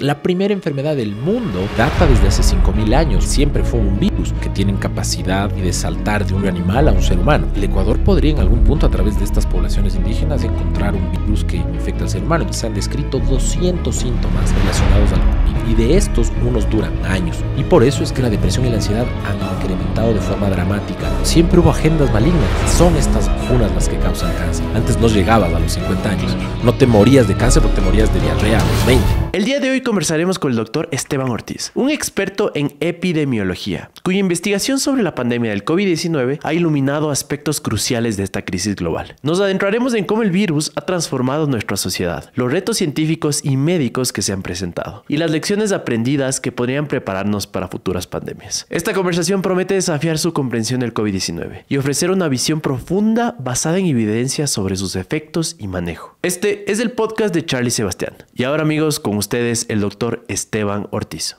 La primera enfermedad del mundo data desde hace 5.000 años, siempre fue un virus que tiene capacidad de saltar de un animal a un ser humano. El Ecuador podría en algún punto a través de estas poblaciones indígenas encontrar un virus que infecta al ser humano. Se han descrito 200 síntomas relacionados al COVID y de estos unos duran años. Y por eso es que la depresión y la ansiedad han incrementado de forma dramática. Siempre hubo agendas malignas. Son estas unas las que causan cáncer. Antes no llegabas a los 50 años. No te morías de cáncer pero te morías de diarrea a los 20. El día de hoy conversaremos con el doctor Esteban Ortiz, un experto en epidemiología, cuya investigación sobre la pandemia del COVID-19 ha iluminado aspectos cruciales de esta crisis global. Nos adentraremos en cómo el virus ha transformado nuestra sociedad, los retos científicos y médicos que se han presentado, y las lecciones aprendidas que podrían prepararnos para futuras pandemias. Esta conversación promete desafiar su comprensión del COVID-19 y ofrecer una visión profunda basada en evidencia sobre sus efectos y manejo. Este es el podcast de Charlie Sebastián. Y ahora amigos, con ustedes el doctor Esteban Ortiz.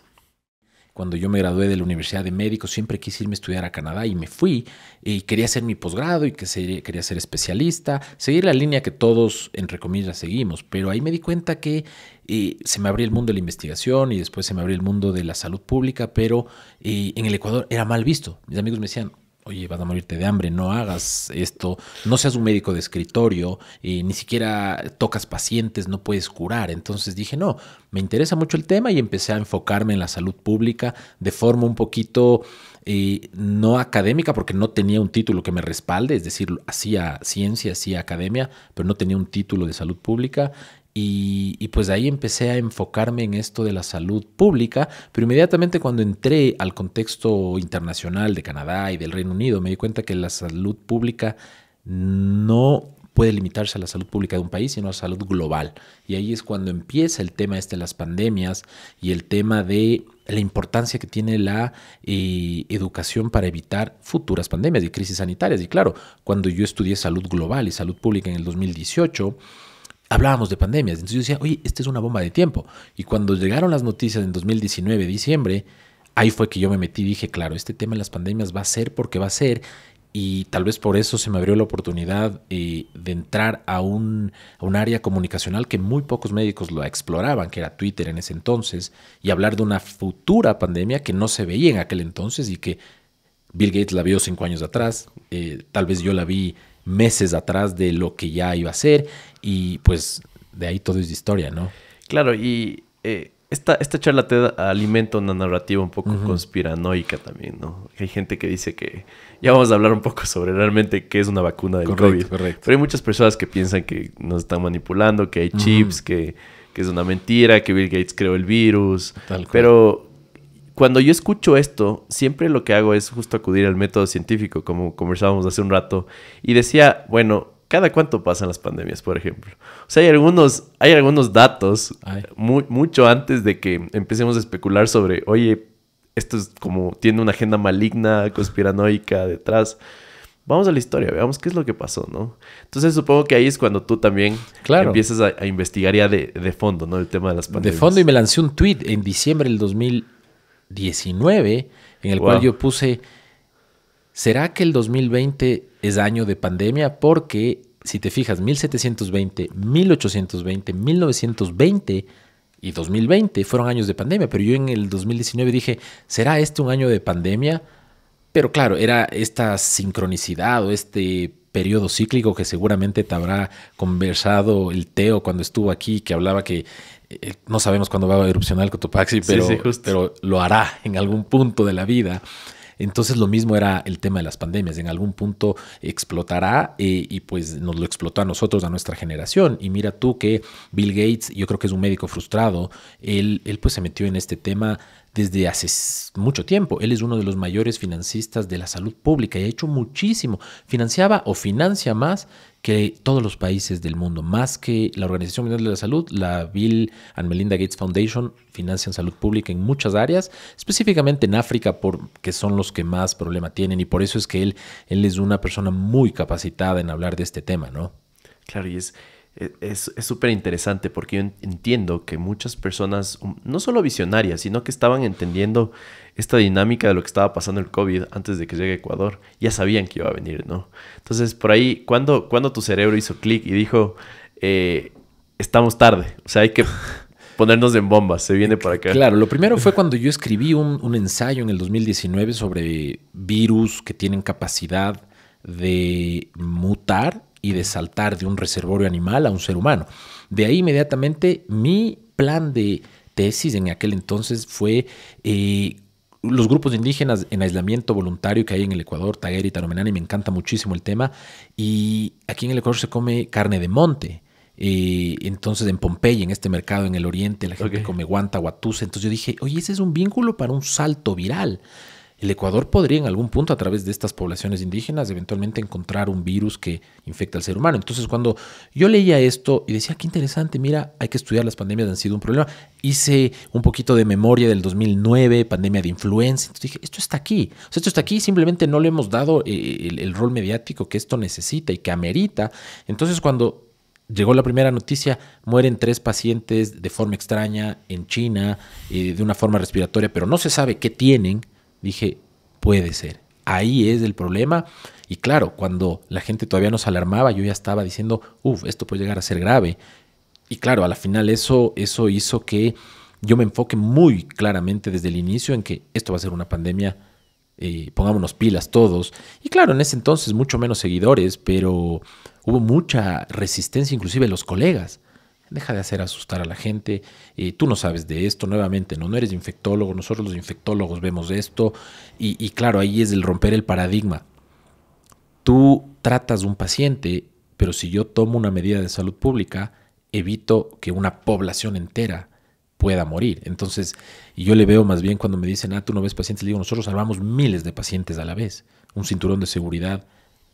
Cuando yo me gradué de la Universidad de Médicos, siempre quise irme a estudiar a Canadá y me fui y quería hacer mi posgrado y que quería ser especialista, seguir la línea que todos, entre comillas, seguimos. Pero ahí me di cuenta que eh, se me abrió el mundo de la investigación y después se me abrió el mundo de la salud pública, pero eh, en el Ecuador era mal visto. Mis amigos me decían, oye, vas a morirte de hambre, no hagas esto, no seas un médico de escritorio, ni siquiera tocas pacientes, no puedes curar. Entonces dije, no, me interesa mucho el tema y empecé a enfocarme en la salud pública de forma un poquito eh, no académica, porque no tenía un título que me respalde, es decir, hacía ciencia, hacía academia, pero no tenía un título de salud pública y, pues ahí empecé a enfocarme en esto de la salud pública, pero inmediatamente cuando entré al contexto internacional de Canadá y del Reino Unido, me di cuenta que la salud pública no puede limitarse a la salud pública de un país, sino a la salud global. Y ahí es cuando empieza el tema este de las pandemias y el tema de la importancia que tiene la eh, educación para evitar futuras pandemias y crisis sanitarias. Y claro, cuando yo estudié salud global y salud pública en el 2018, hablábamos de pandemias. Entonces yo decía, oye, esta es una bomba de tiempo. Y cuando llegaron las noticias en 2019, diciembre, ahí fue que yo me metí y dije, claro, este tema de las pandemias va a ser porque va a ser. Y tal vez por eso se me abrió la oportunidad eh, de entrar a un, a un área comunicacional que muy pocos médicos lo exploraban, que era Twitter en ese entonces, y hablar de una futura pandemia que no se veía en aquel entonces y que Bill Gates la vio cinco años atrás, eh, tal vez yo la vi meses atrás de lo que ya iba a ser y pues de ahí todo es historia, ¿no? Claro, y eh, esta, esta charla te alimenta una narrativa un poco conspiranoica también, ¿no? Hay gente que dice que ya vamos a hablar un poco sobre realmente qué es una vacuna del COVID. Pero hay muchas personas que piensan que nos están manipulando, que hay chips, que, es una mentira, que Bill Gates creó el virus. Pero cuando yo escucho esto, siempre lo que hago es justo acudir al método científico, como conversábamos hace un rato, y decía, bueno, ¿cada cuánto pasan las pandemias, por ejemplo? O sea, hay algunos, hay algunos datos mucho antes de que empecemos a especular sobre, oye, esto es como, tiene una agenda maligna, conspiranoica detrás. Vamos a la historia, veamos qué es lo que pasó, ¿no? Entonces supongo que ahí es cuando tú también empiezas a, investigar ya de, fondo, ¿no? El tema de las pandemias. De fondo y me lancé un tweet en diciembre del 2000. 19, en el cual yo puse, ¿será que el 2020 es año de pandemia? Porque si te fijas, 1720, 1820, 1920 y 2020 fueron años de pandemia, pero yo en el 2019 dije, ¿será este un año de pandemia? Pero claro, era esta sincronicidad o este periodo cíclico que seguramente te habrá conversado el Teo cuando estuvo aquí, que hablaba que eh, no sabemos cuándo va a erupcionar el Cotopaxi, pero, pero lo hará en algún punto de la vida. Entonces lo mismo era el tema de las pandemias, en algún punto explotará eh, y pues nos lo explotó a nosotros, a nuestra generación. Y mira tú que Bill Gates, yo creo que es un médico frustrado, él, él pues se metió en este tema desde hace mucho tiempo. Él es uno de los mayores financistas de la salud pública y ha hecho muchísimo. Financiaba o financia más que todos los países del mundo, más que la Organización Mundial de la Salud, la Bill and Melinda Gates Foundation financian salud pública en muchas áreas, específicamente en África, porque son los que más problema tienen y por eso es que él, él es una persona muy capacitada en hablar de este tema, ¿no? Claro, y es, e, es súper interesante porque yo entiendo que muchas personas, um, no solo visionarias, sino que estaban entendiendo esta dinámica de lo que estaba pasando el COVID antes de que llegue a Ecuador, ya sabían que iba a venir, ¿no? Entonces, por ahí, cuando cuando tu cerebro hizo clic y dijo, eh, estamos tarde, o sea, hay que ponernos en bombas, se viene para acá. Claro, lo primero fue cuando yo escribí un, un ensayo en el 2019 sobre virus que tienen capacidad de mutar y de saltar de un reservorio animal a un ser humano. De ahí inmediatamente mi plan de tesis en aquel entonces fue eh, los grupos indígenas en aislamiento voluntario que hay en el Ecuador, Taguera y Taromenani, me encanta muchísimo el tema. Y aquí en el Ecuador se come carne de monte. Eh, entonces en Pompeya, en este mercado en el oriente, la gente come guanta, guatusa. Entonces yo dije, oye, ese es un vínculo para un salto viral. El Ecuador podría en algún punto a través de estas poblaciones indígenas eventualmente encontrar un virus que infecta al ser humano. Entonces cuando yo leía esto y decía, qué interesante, mira, hay que estudiar las pandemias, han sido un problema. Hice un poquito de memoria del 2009, pandemia de influenza. Entonces dije, esto está aquí. O sea, esto está aquí, simplemente no le hemos dado eh, el, rol mediático que esto necesita y que amerita. Entonces cuando llegó la primera noticia, mueren tres pacientes de forma extraña en China, eh, de una forma respiratoria, pero no se sabe qué tienen dije, puede ser. Ahí es el problema. Y claro, cuando la gente todavía nos alarmaba, yo ya estaba diciendo, uff, esto puede llegar a ser grave. Y claro, a la final eso, eso hizo que yo me enfoque muy claramente desde el inicio en que esto va a ser una pandemia, eh, pongámonos pilas todos. Y claro, en ese entonces mucho menos seguidores, pero hubo mucha resistencia inclusive los colegas deja de hacer asustar a la gente, eh, tú no sabes de esto, nuevamente, ¿no? no eres infectólogo, nosotros los infectólogos vemos esto, y, claro, ahí es el romper el paradigma. Tú tratas un paciente, pero si yo tomo una medida de salud pública, evito que una población entera pueda morir. Entonces, yo le veo más bien cuando me dicen, ah, tú no ves pacientes, le digo, nosotros salvamos miles de pacientes a la vez. Un cinturón de seguridad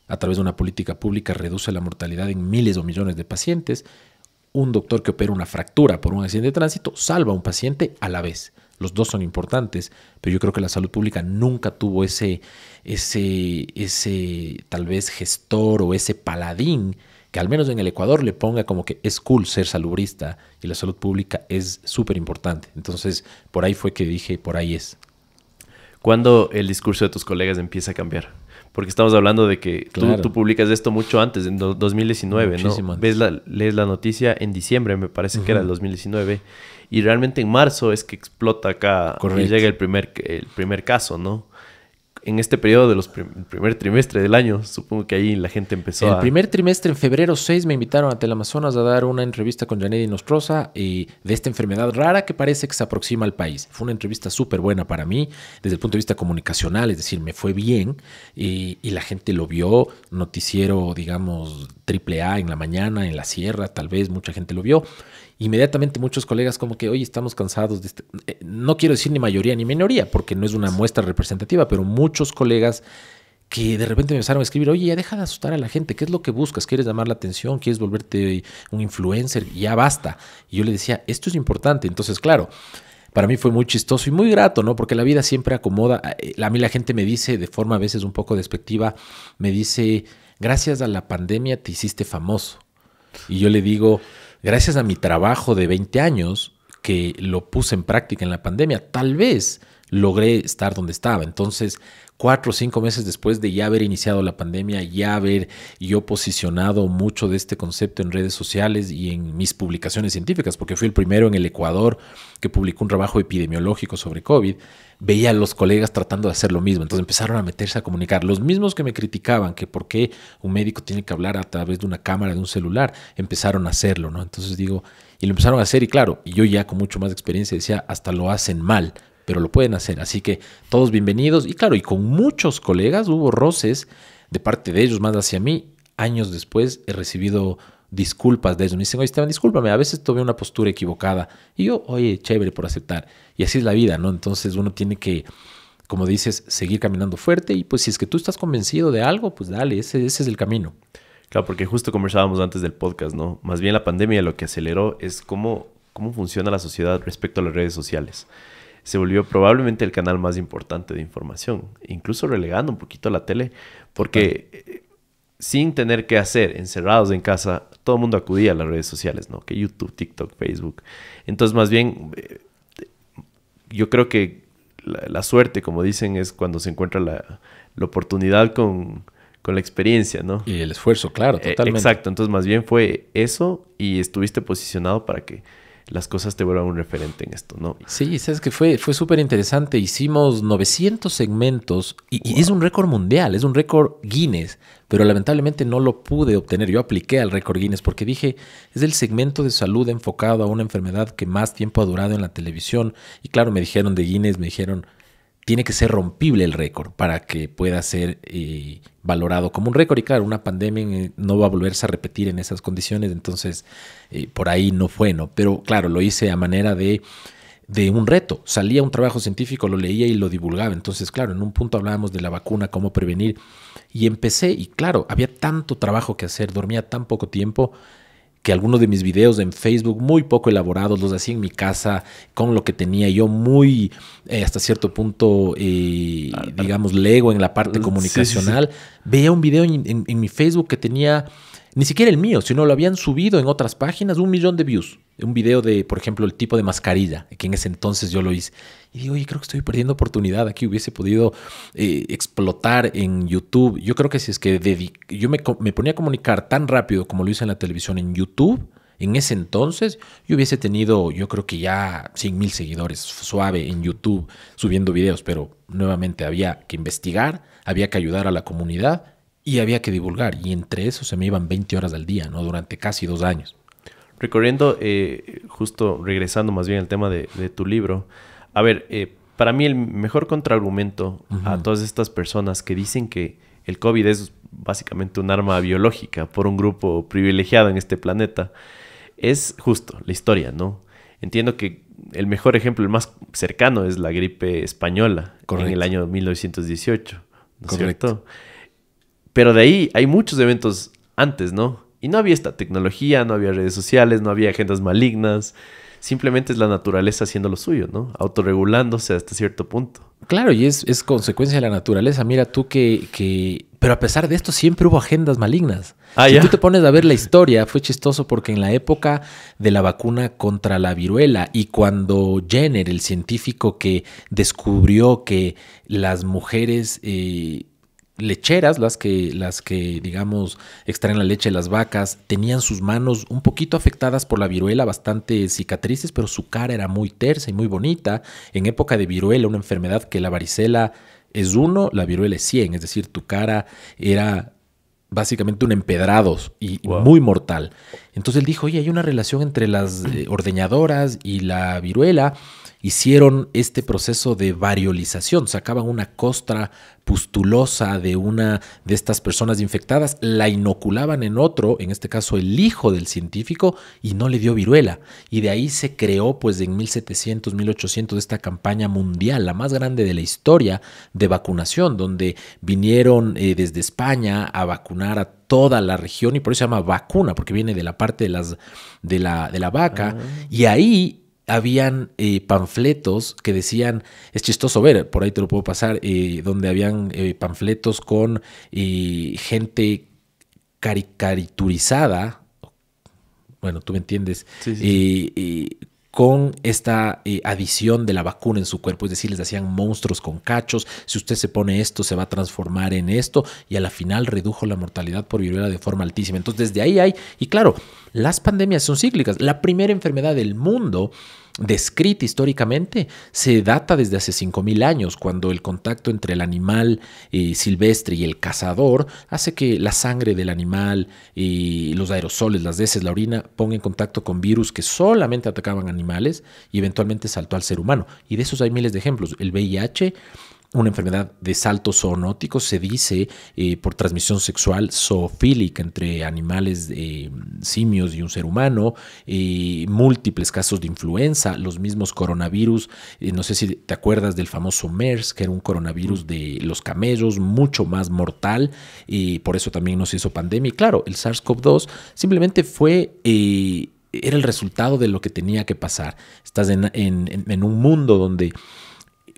a través de una política pública reduce la mortalidad en miles o millones de pacientes, un doctor que opera una fractura por un accidente de tránsito salva a un paciente a la vez. Los dos son importantes, pero yo creo que la salud pública nunca tuvo ese, ese, ese tal vez gestor o ese paladín que al menos en el Ecuador le ponga como que es cool ser salubrista y la salud pública es súper importante. Entonces, por ahí fue que dije, por ahí es. ¿Cuándo el discurso de tus colegas empieza a cambiar? Porque estamos hablando de que tú, publicas esto mucho antes, en 2019, ¿no? Ves la, lees la noticia en diciembre, me parece que era el 2019. Y realmente en marzo es que explota acá y llega el primer, el primer caso, ¿no? en este periodo de primer trimestre del año, supongo que ahí la gente empezó. El primer trimestre, en febrero 6, me invitaron a Amazonas a dar una entrevista con Janedi Nostrosa y de esta enfermedad rara que parece que se aproxima al país. Fue una entrevista súper buena para mí, desde el punto de vista comunicacional, es decir, me fue bien y, y la gente lo vio, noticiero, digamos, triple A en la mañana, en la sierra, tal vez mucha gente lo vio inmediatamente muchos colegas como que, oye, estamos cansados de este... Eh, no quiero decir ni mayoría ni minoría, porque no es una muestra representativa, pero muchos colegas que de repente me empezaron a escribir, oye, ya deja de asustar a la gente, ¿qué es lo que buscas? ¿Quieres llamar la atención? ¿Quieres volverte un influencer? Ya basta. Y yo le decía, esto es importante. Entonces, claro, para mí fue muy chistoso y muy grato, ¿no? Porque la vida siempre acomoda. Eh, eh, a mí la gente me dice, de forma a veces un poco despectiva, me dice, gracias a la pandemia te hiciste famoso. Y yo le digo, gracias a mi trabajo de 20 años que lo puse en práctica en la pandemia, tal vez logré estar donde estaba. Entonces, cuatro o cinco meses después de ya haber iniciado la pandemia, ya haber yo posicionado mucho de este concepto en redes sociales y en mis publicaciones científicas, porque fui el primero en el Ecuador que publicó un trabajo epidemiológico sobre COVID, veía a los colegas tratando de hacer lo mismo. Entonces empezaron a meterse a comunicar. Los mismos que me criticaban que por qué un médico tiene que hablar a través de una cámara, de un celular, empezaron a hacerlo, ¿no? Entonces digo, y lo empezaron a hacer y claro, yo ya con mucho más experiencia decía, hasta lo hacen mal pero lo pueden hacer. Así que todos bienvenidos y claro, y con muchos colegas hubo roces de parte de ellos más hacia mí. Años después he recibido disculpas de ellos. Me dicen, oye Esteban, discúlpame, a veces tomé una postura equivocada. Y yo, oye, chévere por aceptar. Y así es la vida, ¿no? Entonces uno tiene que, como dices, seguir caminando fuerte y pues si es que tú estás convencido de algo, pues dale, ese, ese es el camino. Claro, porque justo conversábamos antes del podcast, ¿no? Más bien la pandemia lo que aceleró es cómo funciona la sociedad respecto a las redes sociales se volvió probablemente el canal más importante de información, incluso relegando un poquito la tele, porque eh, sin tener que hacer, encerrados en casa, todo el mundo acudía a las redes sociales, ¿no? Que YouTube, TikTok, Facebook. Entonces, más bien, eh, yo creo que la, suerte, como dicen, es cuando se encuentra la, oportunidad con, la experiencia, ¿no? Y el esfuerzo, claro, eh, totalmente. exacto, entonces más bien fue eso y estuviste posicionado para que las cosas te vuelvan un referente en esto, ¿no? Sí, sabes que fue, fue súper interesante. Hicimos 900 segmentos y, es un récord mundial, es un récord Guinness, pero lamentablemente no lo pude obtener. Yo apliqué al récord Guinness porque dije, es el segmento de salud enfocado a una enfermedad que más tiempo ha durado en la televisión. Y claro, me dijeron de Guinness, me dijeron, tiene que ser rompible el récord para que pueda ser eh, valorado como un récord. Y claro, una pandemia eh, no va a volverse a repetir en esas condiciones, entonces eh, por ahí no fue, ¿no? Pero claro, lo hice a manera de, de un reto. Salía un trabajo científico, lo leía y lo divulgaba. Entonces, claro, en un punto hablábamos de la vacuna, cómo prevenir. Y empecé, y claro, había tanto trabajo que hacer, dormía tan poco tiempo que algunos de mis videos en Facebook muy poco elaborados los hacía en mi casa con lo que tenía yo muy eh, hasta cierto punto eh, digamos lego en la parte comunicacional veía un video en mi Facebook que tenía ni siquiera el mío, sino lo habían subido en otras páginas un millón de views. Un video de, por ejemplo, el tipo de mascarilla, que en ese entonces yo lo hice. Y digo, oye, creo que estoy perdiendo oportunidad. Aquí hubiese podido eh, explotar en YouTube. Yo creo que si es que yo me, me ponía a comunicar tan rápido como lo hice en la televisión en YouTube, en ese entonces yo hubiese tenido, yo creo que ya 100 mil seguidores suave en YouTube subiendo videos, pero nuevamente había que investigar, había que ayudar a la comunidad y había que divulgar. Y entre eso se me iban 20 horas al día, ¿no? Durante casi dos años. Recorriendo, eh, justo regresando más bien al tema de, tu libro, a ver, eh, para mí el mejor contraargumento a todas estas personas que dicen que el COVID es básicamente un arma biológica por un grupo privilegiado en este planeta, es justo la historia, ¿no? Entiendo que el mejor ejemplo, el más cercano, es la gripe española en el año 1918, ¿no es cierto? Pero de ahí hay muchos eventos antes, ¿no? Y no había esta tecnología, no había redes sociales, no había agendas malignas. Simplemente es la naturaleza haciendo lo suyo, ¿no? Autorregulándose hasta cierto punto. Claro, y es, consecuencia de la naturaleza. Mira tú que, que, Pero a pesar de esto siempre hubo agendas malignas. Ah, si tú te pones a ver la historia, fue chistoso porque en la época de la vacuna contra la viruela y cuando Jenner, el científico que descubrió que las mujeres... Eh, lecheras, las que, las que, digamos, extraen la leche de las vacas, tenían sus manos un poquito afectadas por la viruela, bastante cicatrices, pero su cara era muy tersa y muy bonita. En época de viruela, una enfermedad que la varicela es uno, la viruela es 100, es decir, tu cara era básicamente un empedrado y muy mortal. Entonces él dijo, oye, hay una relación entre las eh, ordeñadoras y la viruela. Hicieron este proceso de variolización, sacaban una costra pustulosa de una de estas personas infectadas, la inoculaban en otro, en este caso el hijo del científico, y no le dio viruela. Y de ahí se creó, pues en 1700, 1800, esta campaña mundial, la más grande de la historia de vacunación, donde vinieron eh, desde España a vacunar a toda la región y por eso se llama vacuna, porque viene de la parte de, las, de, la, de la vaca. Ah. Y ahí habían eh, panfletos que decían, es chistoso ver, por ahí te lo puedo pasar, eh, donde habían eh, panfletos con gente caricaturizada, bueno, tú me entiendes, sí, con esta eh, adición de la vacuna en su cuerpo, es decir, les hacían monstruos con cachos, si usted se pone esto se va a transformar en esto y a la final redujo la mortalidad por viruela de forma altísima. Entonces desde ahí hay, y claro, las pandemias son cíclicas, la primera enfermedad del mundo descrita históricamente se data desde hace 5.000 años, cuando el contacto entre el animal eh, silvestre y el cazador hace que la sangre del animal, y eh, los aerosoles, las heces, la orina, ponga en contacto con virus que solamente atacaban animales y eventualmente saltó al ser humano. Y de esos hay miles de ejemplos. El VIH una enfermedad de salto zoonótico, se dice eh, por transmisión sexual zoofílica entre animales eh, simios y un ser humano, eh, múltiples casos de influenza, los mismos coronavirus, no sé si te acuerdas del famoso MERS, que era un coronavirus de los camellos, mucho más mortal, y por eso también nos hizo pandemia. Y claro, el SARS-CoV-2 simplemente fue era el resultado de lo que tenía que pasar. Estás en un mundo donde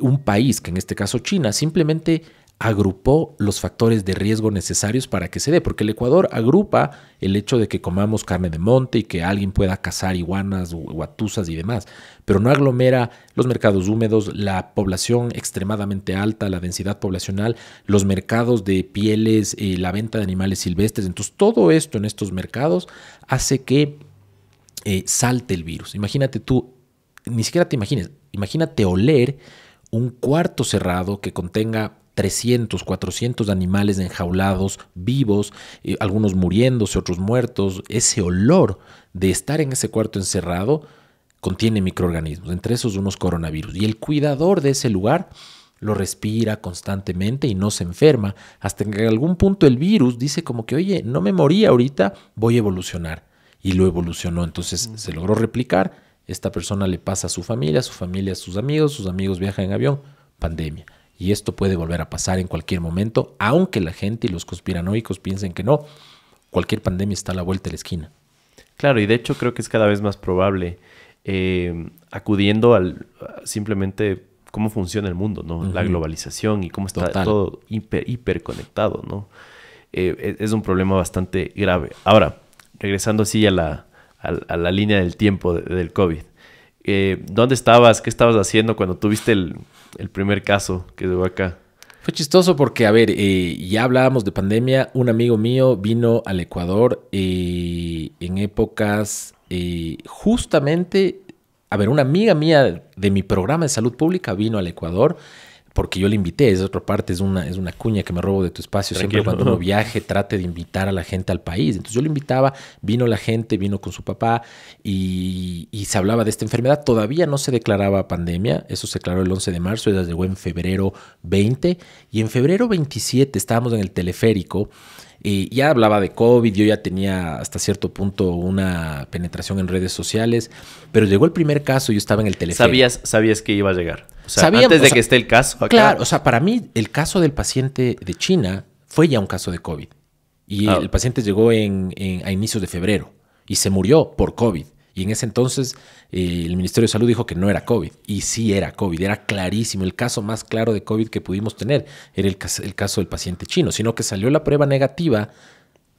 un país, que en este caso China, simplemente agrupó los factores de riesgo necesarios para que se dé, porque el Ecuador agrupa el hecho de que comamos carne de monte y que alguien pueda cazar iguanas, guatusas y demás, pero no aglomera los mercados húmedos, la población extremadamente alta, la densidad poblacional, los mercados de pieles, eh, la venta de animales silvestres, entonces todo esto en estos mercados hace que eh, salte el virus. Imagínate tú, ni siquiera te imagines, imagínate oler un cuarto cerrado que contenga 300, 400 animales enjaulados, vivos, eh, algunos muriéndose, otros muertos, ese olor de estar en ese cuarto encerrado contiene microorganismos, entre esos unos coronavirus. Y el cuidador de ese lugar lo respira constantemente y no se enferma, hasta que en algún punto el virus dice como que, oye, no me morí ahorita, voy a evolucionar. Y lo evolucionó, entonces mm. se logró replicar esta persona le pasa a su familia, a su familia a sus amigos, sus amigos viajan en avión, pandemia. Y esto puede volver a pasar en cualquier momento, aunque la gente y los conspiranoicos piensen que no, cualquier pandemia está a la vuelta de la esquina. Claro, y de hecho creo que es cada vez más probable, eh, acudiendo al simplemente cómo funciona el mundo, ¿no? La globalización y cómo está todo hiperconectado. ¿no? Eh, e, es un problema bastante grave. Ahora, regresando así a la, a, la línea del tiempo del COVID. Eh, ¿Dónde estabas? ¿Qué estabas haciendo cuando tuviste el, primer caso que llegó acá? Fue chistoso porque, a ver, eh, ya hablábamos de pandemia. Un amigo mío vino al Ecuador eh, en épocas justamente, a ver, una amiga mía de mi programa de salud pública vino al Ecuador porque yo le invité, es otra parte, es una, es una cuña que me robo de tu espacio. Siempre cuando uno viaje, trate de invitar a la gente al país. Entonces yo le invitaba, vino la gente, vino con su papá y, se hablaba de esta enfermedad. Todavía no se declaraba pandemia, eso se declaró el 11 de marzo, ya llegó en febrero 20 y en febrero 27 estábamos en el teleférico. Y ya hablaba de COVID, yo ya tenía hasta cierto punto una penetración en redes sociales, pero llegó el primer caso, y yo estaba en el teleférico. ¿Sabías, sabías que iba a llegar? O antes de que esté el caso. Acá. Claro, o sea, para mí el caso del paciente de China fue ya un caso de COVID. Y ah. el paciente llegó en, a inicios de febrero y se murió por COVID. Y en ese entonces eh, el Ministerio de Salud dijo que no era COVID. Y sí era COVID, era clarísimo. El caso más claro de COVID que pudimos tener era el, el caso del paciente chino, sino que salió la prueba negativa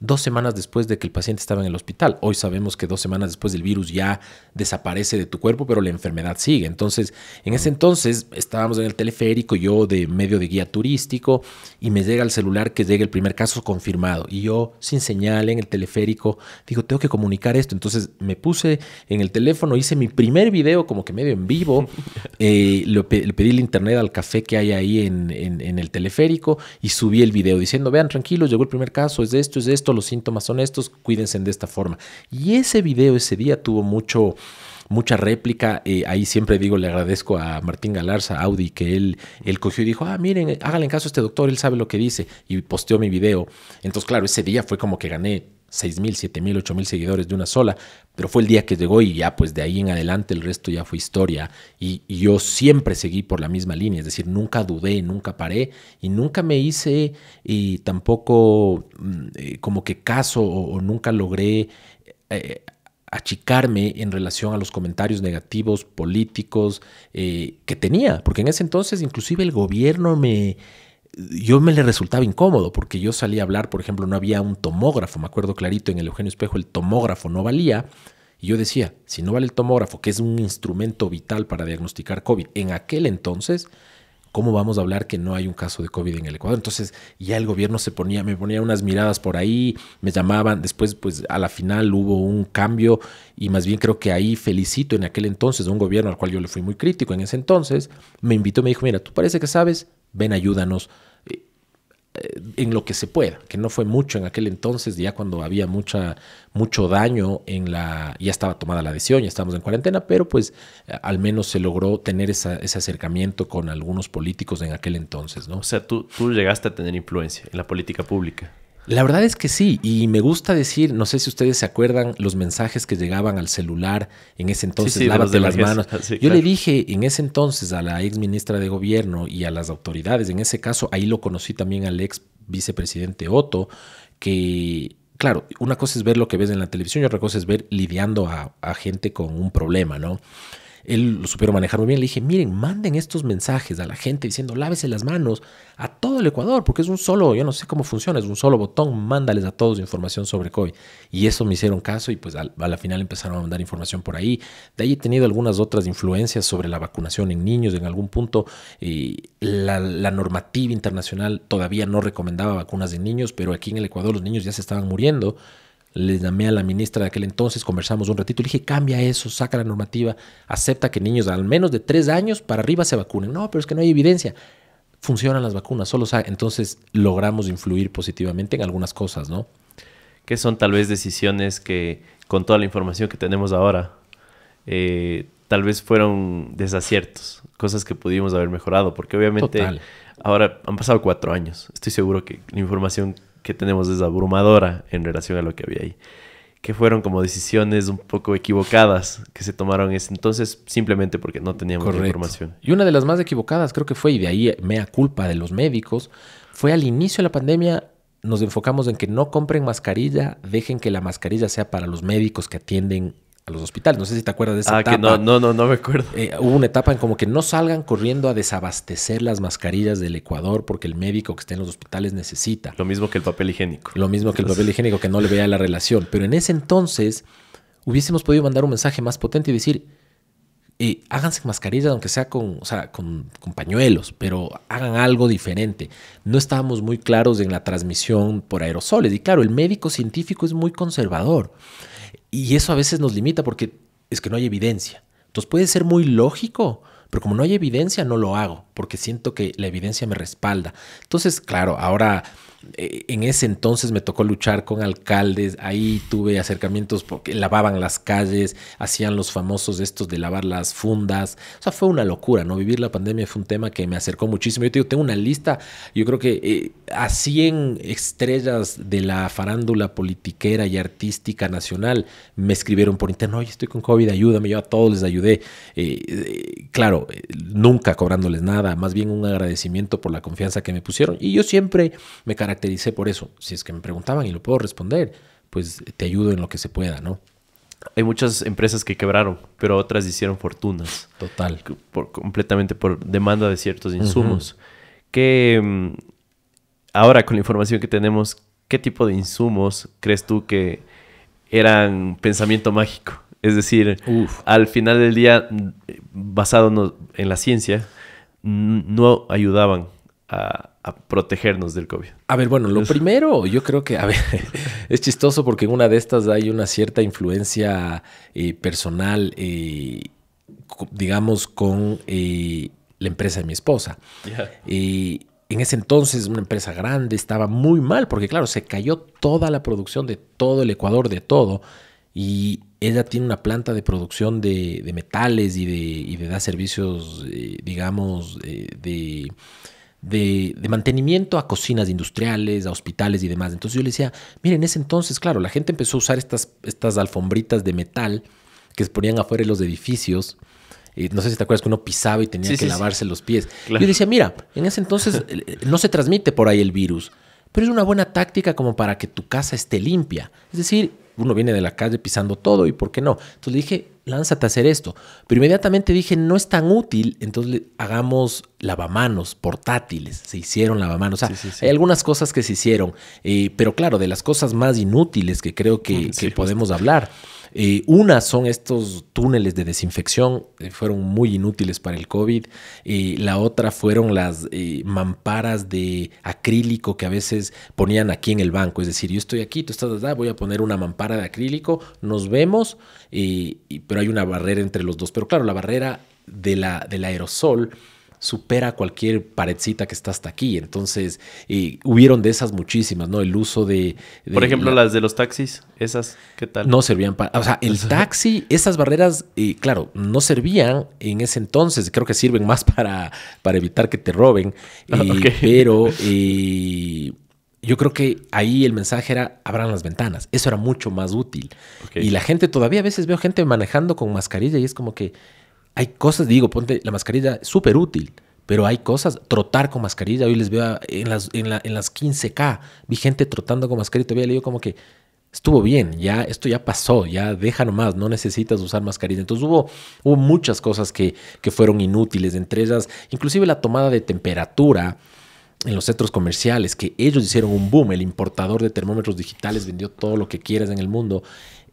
dos semanas después de que el paciente estaba en el hospital. Hoy sabemos que dos semanas después del virus ya desaparece de tu cuerpo, pero la enfermedad sigue. Entonces, en ese entonces estábamos en el teleférico, yo de medio de guía turístico, y me llega el celular que llega el primer caso confirmado. Y yo, sin señal en el teleférico, digo, tengo que comunicar esto. Entonces me puse en el teléfono, hice mi primer video como que medio en vivo, eh, le, pedí el internet al café que hay ahí en, en, en el teleférico y subí el video diciendo, vean, tranquilos, llegó el primer caso, es de esto, es de esto los síntomas son estos, cuídense de esta forma. Y ese video ese día tuvo mucho mucha réplica. Eh, ahí siempre digo, le agradezco a Martín Galarza, Audi, que él, él cogió y dijo, ah, miren, eh, hágale en caso a este doctor, él sabe lo que dice. Y posteó mi video. Entonces, claro, ese día fue como que gané 6.000, 7.000, 8.000 seguidores de una sola, pero fue el día que llegó y ya pues de ahí en adelante el resto ya fue historia y, yo siempre seguí por la misma línea, es decir, nunca dudé, nunca paré y nunca me hice y eh, tampoco mm, eh, como que caso o, nunca logré... Eh, achicarme en relación a los comentarios negativos políticos que tenía, porque en ese entonces inclusive el gobierno me, yo me le resultaba incómodo porque yo salía a hablar, por ejemplo, no había un tomógrafo, me acuerdo clarito, en el Eugenio Espejo el tomógrafo no valía. Y yo decía, si no vale el tomógrafo, que es un instrumento vital para diagnosticar COVID, en aquel entonces, ¿cómo vamos a hablar que no hay un caso de COVID en el Ecuador? Entonces ya el gobierno se ponía, me ponía unas miradas por ahí, me llamaban, después pues a la final hubo un cambio y más bien creo que ahí felicito en aquel entonces a un gobierno al cual yo le fui muy crítico en ese entonces, me invitó, me dijo, mira, tú parece que sabes, ven, ayúdanos eh, eh, en lo que se pueda, que no fue mucho en aquel entonces, ya cuando había mucha, mucho daño en la, ya estaba tomada la decisión, ya estábamos en cuarentena, pero pues al menos se logró tener ese acercamiento con algunos políticos en aquel entonces, ¿no? O sea, tú, tú llegaste a tener influencia en la política pública. La verdad es que sí, y me gusta decir, no sé si ustedes se acuerdan los mensajes que llegaban al celular en ese entonces, las manos. Yo le dije en ese entonces a la ex ministra de gobierno y a las autoridades, en ese caso ahí lo conocí también al ex vicepresidente Otto, que claro, una cosa es ver lo que ves en la televisión y otra cosa es ver lidiando a gente con un problema, ¿no? él lo supieron manejar muy bien. Le dije, miren, manden estos mensajes a la gente diciendo, lávese las manos a todo el Ecuador, porque es un solo, yo no sé cómo funciona, es un solo botón, mándales a todos información sobre COVID. Y eso me hicieron caso y pues a, la final empezaron a mandar información por ahí. De ahí he tenido algunas otras influencias sobre la vacunación en niños en algún punto. Y eh, la, la normativa internacional todavía no recomendaba vacunas de niños, pero aquí en el Ecuador los niños ya se estaban muriendo. Les llamé a la ministra de aquel entonces, conversamos un ratito, le dije, cambia eso, saca la normativa, acepta que niños al menos de tres años para arriba se vacunen. No, pero es que no hay evidencia. Funcionan las vacunas, solo entonces logramos influir positivamente en algunas cosas, ¿no? Que son tal vez decisiones que con toda la información que tenemos ahora, eh, tal vez fueron desaciertos, cosas que pudimos haber mejorado, porque obviamente ahora han pasado cuatro años, estoy seguro que la información que tenemos es abrumadora en relación a lo que había ahí. Que fueron como decisiones un poco equivocadas que se tomaron en ese entonces simplemente porque no teníamos información. Y una de las más equivocadas creo que fue, y de ahí mea culpa de los médicos, fue al inicio de la pandemia nos enfocamos en que no compren mascarilla, dejen que la mascarilla sea para los médicos que atienden a los hospitales. No sé si te acuerdas de esa ah, Que no, no, no, me acuerdo. Eh, hubo una etapa en como que no salgan corriendo a desabastecer las mascarillas del Ecuador porque el médico que está en los hospitales necesita. Lo mismo que el papel higiénico. Lo mismo que el papel higiénico, que no le vea la relación. Pero en ese entonces hubiésemos podido mandar un mensaje más potente y decir, eh, háganse mascarillas, aunque sea, con, con, con, pañuelos, pero hagan algo diferente. No estábamos muy claros en la transmisión por aerosoles. Y claro, el médico científico es muy conservador. Y eso a veces nos limita porque es que no hay evidencia. Entonces puede ser muy lógico, pero como no hay evidencia, no lo hago, porque siento que la evidencia me respalda. Entonces, claro, ahora eh, en ese entonces me tocó luchar con alcaldes, ahí tuve acercamientos porque lavaban las calles, hacían los famosos estos de lavar las fundas, o sea, fue una locura, ¿no? Vivir la pandemia fue un tema que me acercó muchísimo. Yo te digo, tengo una lista, yo creo que eh, a 100 estrellas de la farándula politiquera y artística nacional me escribieron por internet, oye, estoy con COVID, ayúdame, yo a todos les ayudé. Eh, claro, nunca cobrándoles nada, más bien un agradecimiento por la confianza que me pusieron y yo siempre me caractericé por eso. Si es que me preguntaban y lo puedo responder, pues te ayudo en lo que se pueda, ¿no? Hay muchas empresas que quebraron, pero otras hicieron fortunas. Total. completamente por demanda de ciertos insumos. Que mm, ahora con la información que tenemos, ¿qué tipo de insumos crees tú que eran pensamiento mágico? Es decir, al final del día, mm, basado en la ciencia, no ayudaban a, protegernos del COVID? A ver, bueno, lo primero, yo creo que, es chistoso porque en una de estas hay una cierta influencia eh, personal, eh, digamos, con eh, la empresa de mi esposa. en ese entonces, una empresa grande estaba muy mal, porque claro, se cayó toda la producción de todo el Ecuador, de todo. Y ella tiene una planta de producción de, metales y de, y de dar servicios, digamos, de de, mantenimiento a cocinas industriales, a hospitales y demás. Entonces yo le decía, miren, en ese entonces, claro, la gente empezó a usar estas, estas alfombritas de metal que se ponían afuera de los edificios. Eh, no sé si te acuerdas que uno pisaba y tenía que lavarse los pies. Yo decía, mira, en ese entonces eh, eh, no se transmite por ahí el virus, pero es una buena táctica como para que tu casa esté limpia. Es decir, uno viene de la calle pisando todo y por qué no. Entonces le dije, lánzate a hacer esto. Pero inmediatamente dije, no es tan útil, entonces hagamos lavamanos portátiles. Se hicieron lavamanos. hay algunas cosas que se hicieron, eh, pero claro, de las cosas más inútiles que creo que podemos hablar una son estos túneles de desinfección, eh, fueron muy inútiles para el COVID. la otra fueron las eh, mamparas de acrílico que a veces ponían aquí en el banco. Es decir, yo estoy aquí, tú estás voy a poner una mampara de acrílico, nos vemos, pero hay una barrera entre los dos. Pero claro, la barrera de la, del aerosol supera cualquier paredcita que está hasta aquí. Entonces, eh, hubieron de esas muchísimas, ¿no? El uso de... Por ejemplo, las de los taxis, esas, ¿qué tal? No servían para... O sea, el taxi, esas barreras, eh, claro, no servían en ese entonces. Creo que sirven más para, para evitar que te roben. Eh, pero yo creo que ahí el mensaje era abran las ventanas. Eso era mucho más útil. Y la gente todavía a veces veo gente manejando con mascarilla y es como que hay cosas, digo, ponte la mascarilla, súper útil, pero hay cosas, trotar con mascarilla, hoy les veo en las, en, las 15K, vi gente trotando con mascarilla, todavía le digo como que estuvo bien, ya esto ya pasó, ya deja nomás, no necesitas usar mascarilla. Entonces hubo, hubo muchas cosas que, que fueron inútiles, entre ellas inclusive la tomada de temperatura, en los centros comerciales, que ellos hicieron un boom, el importador de termómetros digitales vendió todo lo que quieras en el mundo,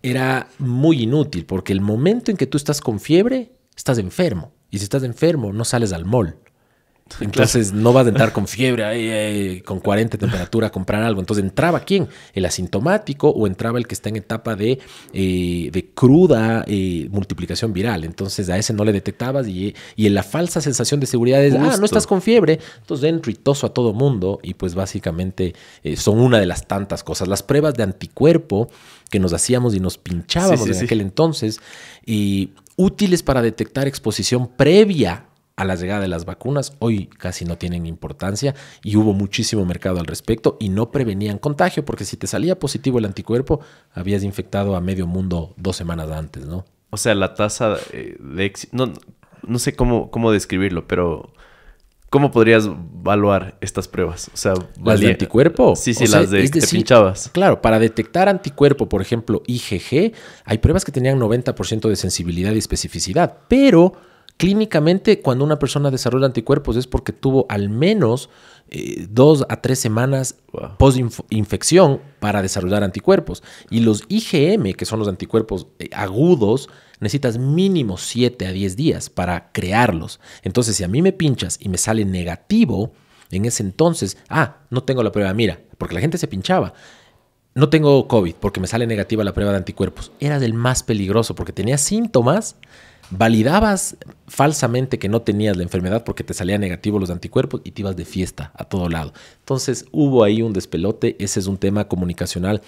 era muy inútil, porque el momento en que tú estás con fiebre, estás enfermo. Y si estás enfermo, no sales al mall. Entonces no vas a entrar con fiebre, con 40 de temperatura a comprar algo. Entonces entraba quién? El asintomático o entraba el que está en etapa de, eh, de cruda eh, multiplicación viral. Entonces a ese no le detectabas y, y en la falsa sensación de seguridad es, ah, no estás con fiebre. Entonces entro y a todo mundo y pues básicamente eh, son una de las tantas cosas. Las pruebas de anticuerpo que nos hacíamos y nos pinchábamos en aquel entonces, y útiles para detectar exposición previa a la llegada de las vacunas, hoy casi no tienen importancia y hubo muchísimo mercado al respecto y no prevenían contagio, porque si te salía positivo el anticuerpo, habías infectado a medio mundo dos semanas antes, ¿no? O sea, la tasa eh, de... No, no sé cómo, cómo describirlo, pero ¿Cómo podrías evaluar estas pruebas? O sea, ¿Las de anticuerpo? Sí, sí, las de que Claro, para detectar anticuerpo, por ejemplo, IgG, hay pruebas que tenían 90% de sensibilidad y especificidad, pero clínicamente cuando una persona desarrolla anticuerpos es porque tuvo al menos eh, dos a tres semanas post-infección para desarrollar anticuerpos. Y los IgM, que son los anticuerpos eh, agudos, necesitas mínimo 7 a 10 días para crearlos. Entonces, si a mí me pinchas y me sale negativo, en ese entonces, ah, no tengo la prueba, mira, porque la gente se pinchaba. No tengo COVID porque me sale negativa la prueba de anticuerpos. Era del más peligroso porque tenía síntomas, validabas falsamente que no tenías la enfermedad porque te salían negativos los anticuerpos y te ibas de fiesta a todo lado. Entonces hubo ahí un despelote, ese es un tema comunicacional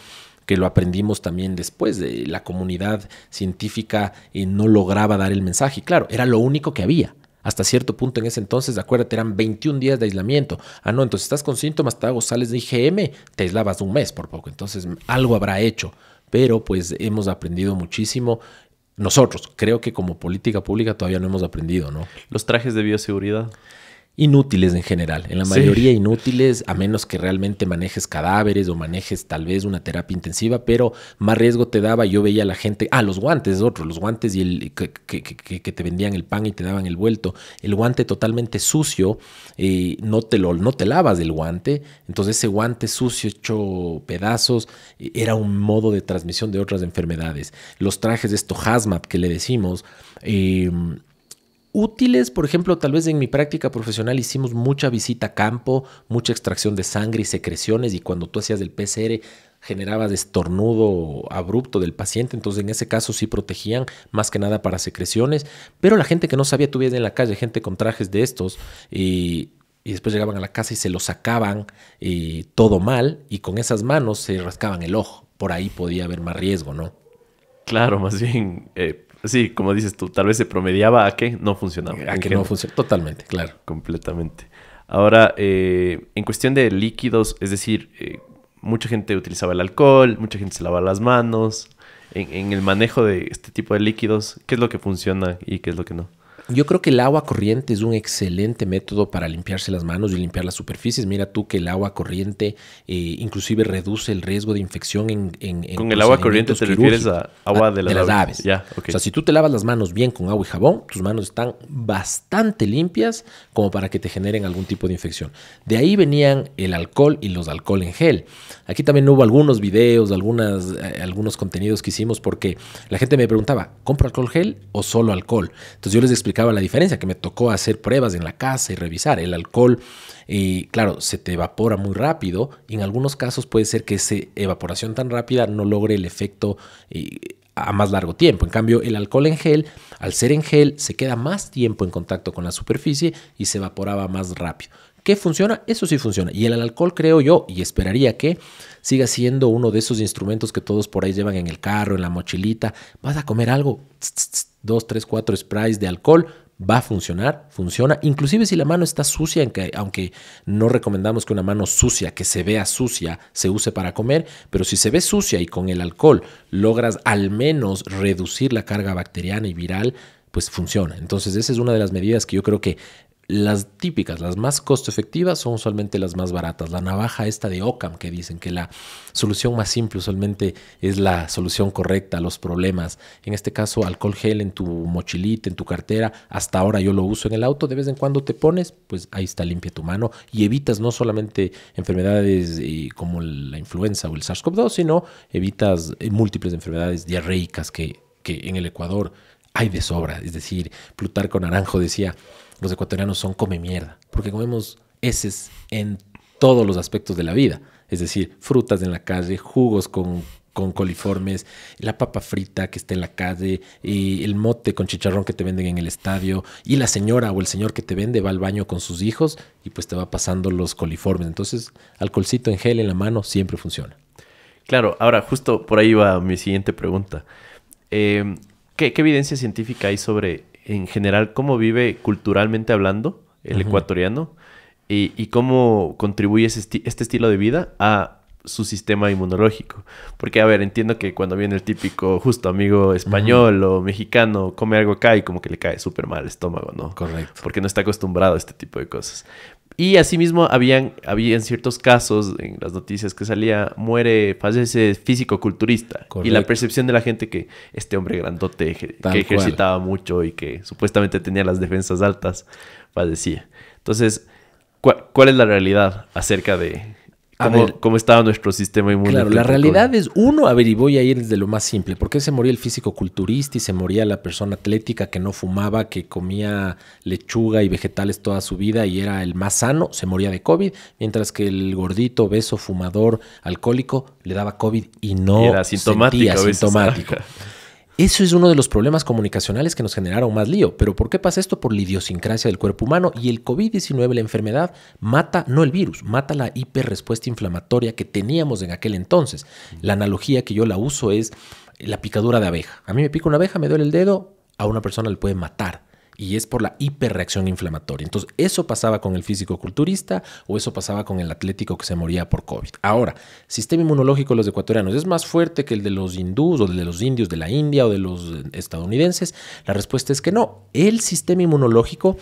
que lo aprendimos también después. De, la comunidad científica y eh, no lograba dar el mensaje. claro, era lo único que había. Hasta cierto punto en ese entonces, acuérdate, eran 21 días de aislamiento. Ah, no, entonces estás con síntomas, te hago, sales de IgM, te aislabas un mes por poco. Entonces algo habrá hecho. Pero pues hemos aprendido muchísimo. Nosotros, creo que como política pública todavía no hemos aprendido, ¿no? Los trajes de bioseguridad inútiles en general, en la mayoría inútiles, a menos que realmente manejes cadáveres o manejes tal vez una terapia intensiva, pero más riesgo te daba, yo veía a la gente, ah, los guantes es otro, los guantes y el que, te vendían el pan y te daban el vuelto, el guante totalmente sucio, eh, no, te lo, no te lavas del guante, entonces ese guante sucio hecho pedazos e, era un modo de transmisión de otras enfermedades. Los trajes de esto hazmat que le decimos, eh, útiles, por ejemplo, tal vez en mi práctica profesional hicimos mucha visita a campo, mucha extracción de sangre y secreciones y cuando tú hacías el PCR generaba destornudo abrupto del paciente, entonces en ese caso sí protegían más que nada para secreciones, pero la gente que no sabía, tuviera en la calle gente con trajes de estos y, después llegaban a la casa y se lo sacaban y eh, todo mal y con esas manos se rascaban el ojo, por ahí podía haber más riesgo, ¿no? Claro, más bien eh, Sí, como dices tú, tal vez se promediaba a que no funcionaba. A que no funcionaba. Totalmente, claro. Completamente. Ahora, eh, en cuestión de líquidos, es decir, eh, mucha gente utilizaba el alcohol, mucha gente se lavaba las manos. En, en el manejo de este tipo de líquidos, ¿qué es lo que funciona y qué es lo que no? Yo creo que el agua corriente es un excelente método para limpiarse las manos y limpiar las superficies. Mira tú que el agua corriente eh, inclusive reduce el riesgo de infección en... en, en con el agua corriente te refieres a agua ah, de, las aves. Ya, O sea, si tú te lavas las manos bien con agua y jabón, tus manos están bastante limpias como para que te generen algún tipo de infección. De ahí venían el alcohol y los alcohol en gel. Aquí también hubo algunos videos, algunas, eh, algunos contenidos que hicimos porque la gente me preguntaba, ¿compro alcohol gel o solo alcohol? Entonces yo les explicaba la diferencia, que me tocó hacer pruebas en la casa y revisar. El alcohol, y claro, se te evapora muy rápido. Y en algunos casos puede ser que esa evaporación tan rápida no logre el efecto eh, a más largo tiempo. En cambio, el alcohol en gel, al ser en gel, se queda más tiempo en contacto con la superficie y se evaporaba más rápido. ¿Qué funciona? Eso sí funciona. Y el alcohol creo yo, y esperaría que siga siendo uno de esos instrumentos que todos por ahí llevan en el carro, en la mochilita. Vas a comer algo, dos, tres, cuatro sprays de alcohol, va a funcionar, funciona. Inclusive si la mano está sucia, aunque no recomendamos que una mano sucia, que se vea sucia, se use para comer, pero si se ve sucia y con el alcohol logras al menos reducir la carga bacteriana y viral, pues funciona. Entonces esa es una de las medidas que yo creo que las típicas, las más costo efectivas son usualmente las más baratas. La navaja esta de Occam que dicen que la solución más simple usualmente es la solución correcta a los problemas. En este caso, alcohol gel en tu mochilita, en tu cartera. Hasta ahora yo lo uso en el auto. De vez en cuando te pones, pues ahí está limpia tu mano y evitas no solamente enfermedades eh, como la influenza o el SARS-CoV-2, sino evitas eh, múltiples enfermedades diarreicas que, que en el Ecuador hay de sobra. Es decir, Plutarco Naranjo decía los ecuatorianos son come mierda, porque comemos heces en todos los aspectos de la vida. Es decir, frutas en la calle, jugos con, coliformes, la papa frita que está en la calle, y el mote con chicharrón que te venden en el estadio, y la señora o el señor que te vende va al baño con sus hijos y pues te va pasando los coliformes. Entonces, alcoholcito en gel en la mano siempre funciona. Claro, ahora justo por ahí va mi siguiente pregunta. Em, ¿Qué evidencia científica hay sobre en general cómo vive culturalmente hablando el ecuatoriano y, cómo contribuye este estilo de vida a su sistema inmunológico. Porque, a ver, entiendo que cuando viene el típico justo amigo español o mexicano, come algo acá y como que le cae súper mal el estómago, ¿no? Correcto. Porque no está acostumbrado a este tipo de cosas. Y asimismo habían, habían ciertos casos en las noticias que salía, muere, fallece físico-culturista. Y la percepción de la gente que este hombre grandote que ejercitaba mucho y que supuestamente tenía las defensas altas, padecía. Entonces, cuál es la realidad acerca de, cómo, cómo estaba nuestro sistema inmune. Claro, la realidad es, uno, a ver, y voy a ir desde lo más simple, ¿por qué se moría el físico culturista y se moría la persona atlética que no fumaba, que comía lechuga y vegetales toda su vida y era el más sano, se moría de COVID, mientras que el gordito, beso, fumador, alcohólico, le daba COVID y no era sentía sintomático. Eso es uno de los problemas comunicacionales que nos generaron más lío. ¿Pero por qué pasa esto? Por la idiosincrasia del cuerpo humano y el COVID-19, la enfermedad, mata no el virus, mata la hiperrespuesta inflamatoria que teníamos en aquel entonces. La analogía que yo la uso es la picadura de abeja. A mí me pica una abeja, me duele el dedo, a una persona le puede matar y es por la hiperreacción inflamatoria. Entonces, eso pasaba con el físico culturista o eso pasaba con el atlético que se moría por COVID. Ahora, sistema inmunológico de los ecuatorianos es más fuerte que el de los hindús o de los indios de la India o de los eh, estadounidenses. La respuesta es que no. El sistema inmunológico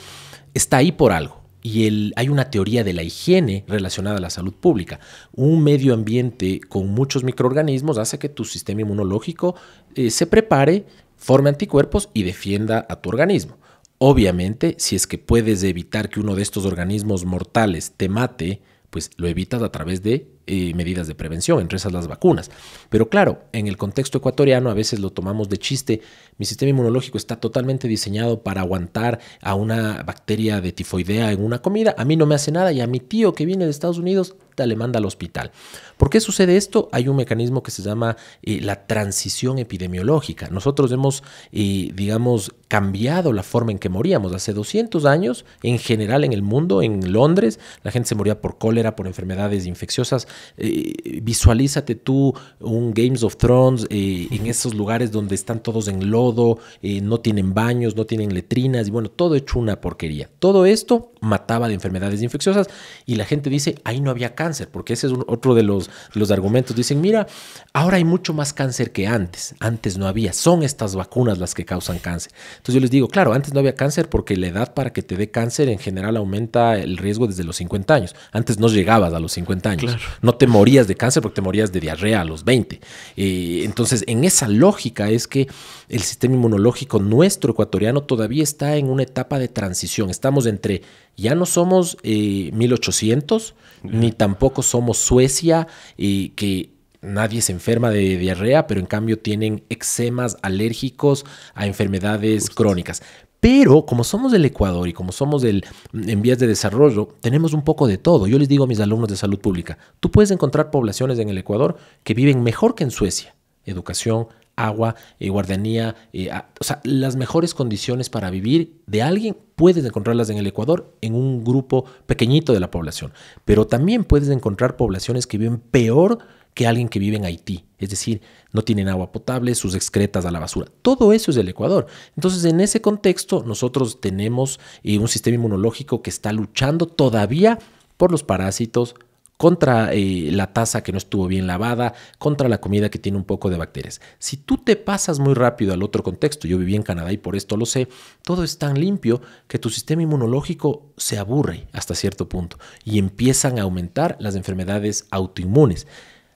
está ahí por algo y hay una teoría de la higiene relacionada a la salud pública. Un medio ambiente con muchos microorganismos hace que tu sistema inmunológico eh, se prepare, forme anticuerpos y defienda a tu organismo. Obviamente, si es que puedes evitar que uno de estos organismos mortales te mate, pues lo evitas a través de eh, medidas de prevención, entre esas las vacunas. Pero claro, en el contexto ecuatoriano a veces lo tomamos de chiste. Mi sistema inmunológico está totalmente diseñado para aguantar a una bacteria de tifoidea en una comida. A mí no me hace nada y a mi tío que viene de Estados Unidos le manda al hospital. ¿Por qué sucede esto? Hay un mecanismo que se llama eh, la transición epidemiológica. Nosotros hemos, eh, digamos, cambiado la forma en que moríamos. Hace 200 años, en general en el mundo, en Londres, la gente se moría por cólera, por enfermedades infecciosas. Eh, visualízate tú un Games of Thrones eh, en esos lugares donde están todos en lodo, eh, no tienen baños, no tienen letrinas, y bueno, todo hecho una porquería. Todo esto mataba de enfermedades infecciosas y la gente dice, ahí no había cáncer, porque ese es otro de los, los argumentos. Dicen, mira, ahora hay mucho más cáncer que antes, antes no había, son estas vacunas las que causan cáncer. Entonces yo les digo, claro, antes no había cáncer porque la edad para que te dé cáncer en general aumenta el riesgo desde los 50 años. Antes no llegabas a los 50 años. No te morías de cáncer porque te morías de diarrea a los 20. Eh, entonces, en esa lógica es que el sistema inmunológico nuestro ecuatoriano todavía está en una etapa de transición. Estamos entre ya no somos 1800, eh, ni tampoco somos Suecia, y eh, que nadie se enferma de diarrea, pero en cambio tienen eczemas alérgicos a enfermedades crónicas. Pero como somos del Ecuador y como somos del, en vías de desarrollo, tenemos un poco de todo. Yo les digo a mis alumnos de salud pública, tú puedes encontrar poblaciones en el Ecuador que viven mejor que en Suecia. Educación, agua, y eh, guardianía, eh, o sea, las mejores condiciones para vivir de alguien puedes encontrarlas en el Ecuador en un grupo pequeñito de la población. Pero también puedes encontrar poblaciones que viven peor que alguien que vive en Haití. Es decir, no tienen agua potable, sus excretas a la basura. Todo eso es del Ecuador. Entonces, en ese contexto, nosotros tenemos eh, un sistema inmunológico que está luchando todavía por los parásitos, contra eh, la taza que no estuvo bien lavada, contra la comida que tiene un poco de bacterias. Si tú te pasas muy rápido al otro contexto, yo viví en Canadá y por esto lo sé, todo es tan limpio que tu sistema inmunológico se aburre hasta cierto punto y empiezan a aumentar las enfermedades autoinmunes.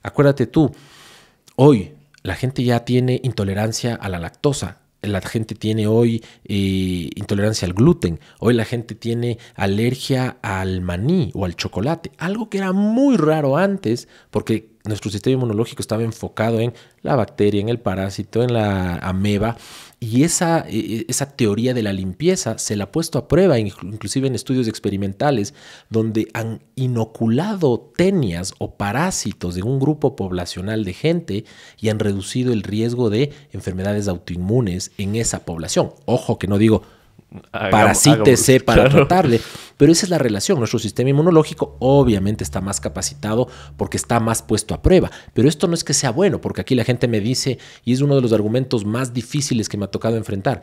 Acuérdate tú, hoy la gente ya tiene intolerancia a la lactosa, la gente tiene hoy eh, intolerancia al gluten, hoy la gente tiene alergia al maní o al chocolate, algo que era muy raro antes porque nuestro sistema inmunológico estaba enfocado en la bacteria, en el parásito, en la ameba, y esa, e, e, esa teoría de la limpieza se la ha puesto a prueba, inclusive en estudios experimentales, donde han inoculado tenias o parásitos de un grupo poblacional de gente y han reducido el riesgo de enfermedades autoinmunes en esa población. Ojo que no digo para parasítese para tratarle. Pero esa es la relación. Nuestro sistema inmunológico obviamente está más capacitado porque está más puesto a prueba. Pero esto no es que sea bueno, porque aquí la gente me dice, y es uno de los argumentos más difíciles que me ha tocado enfrentar,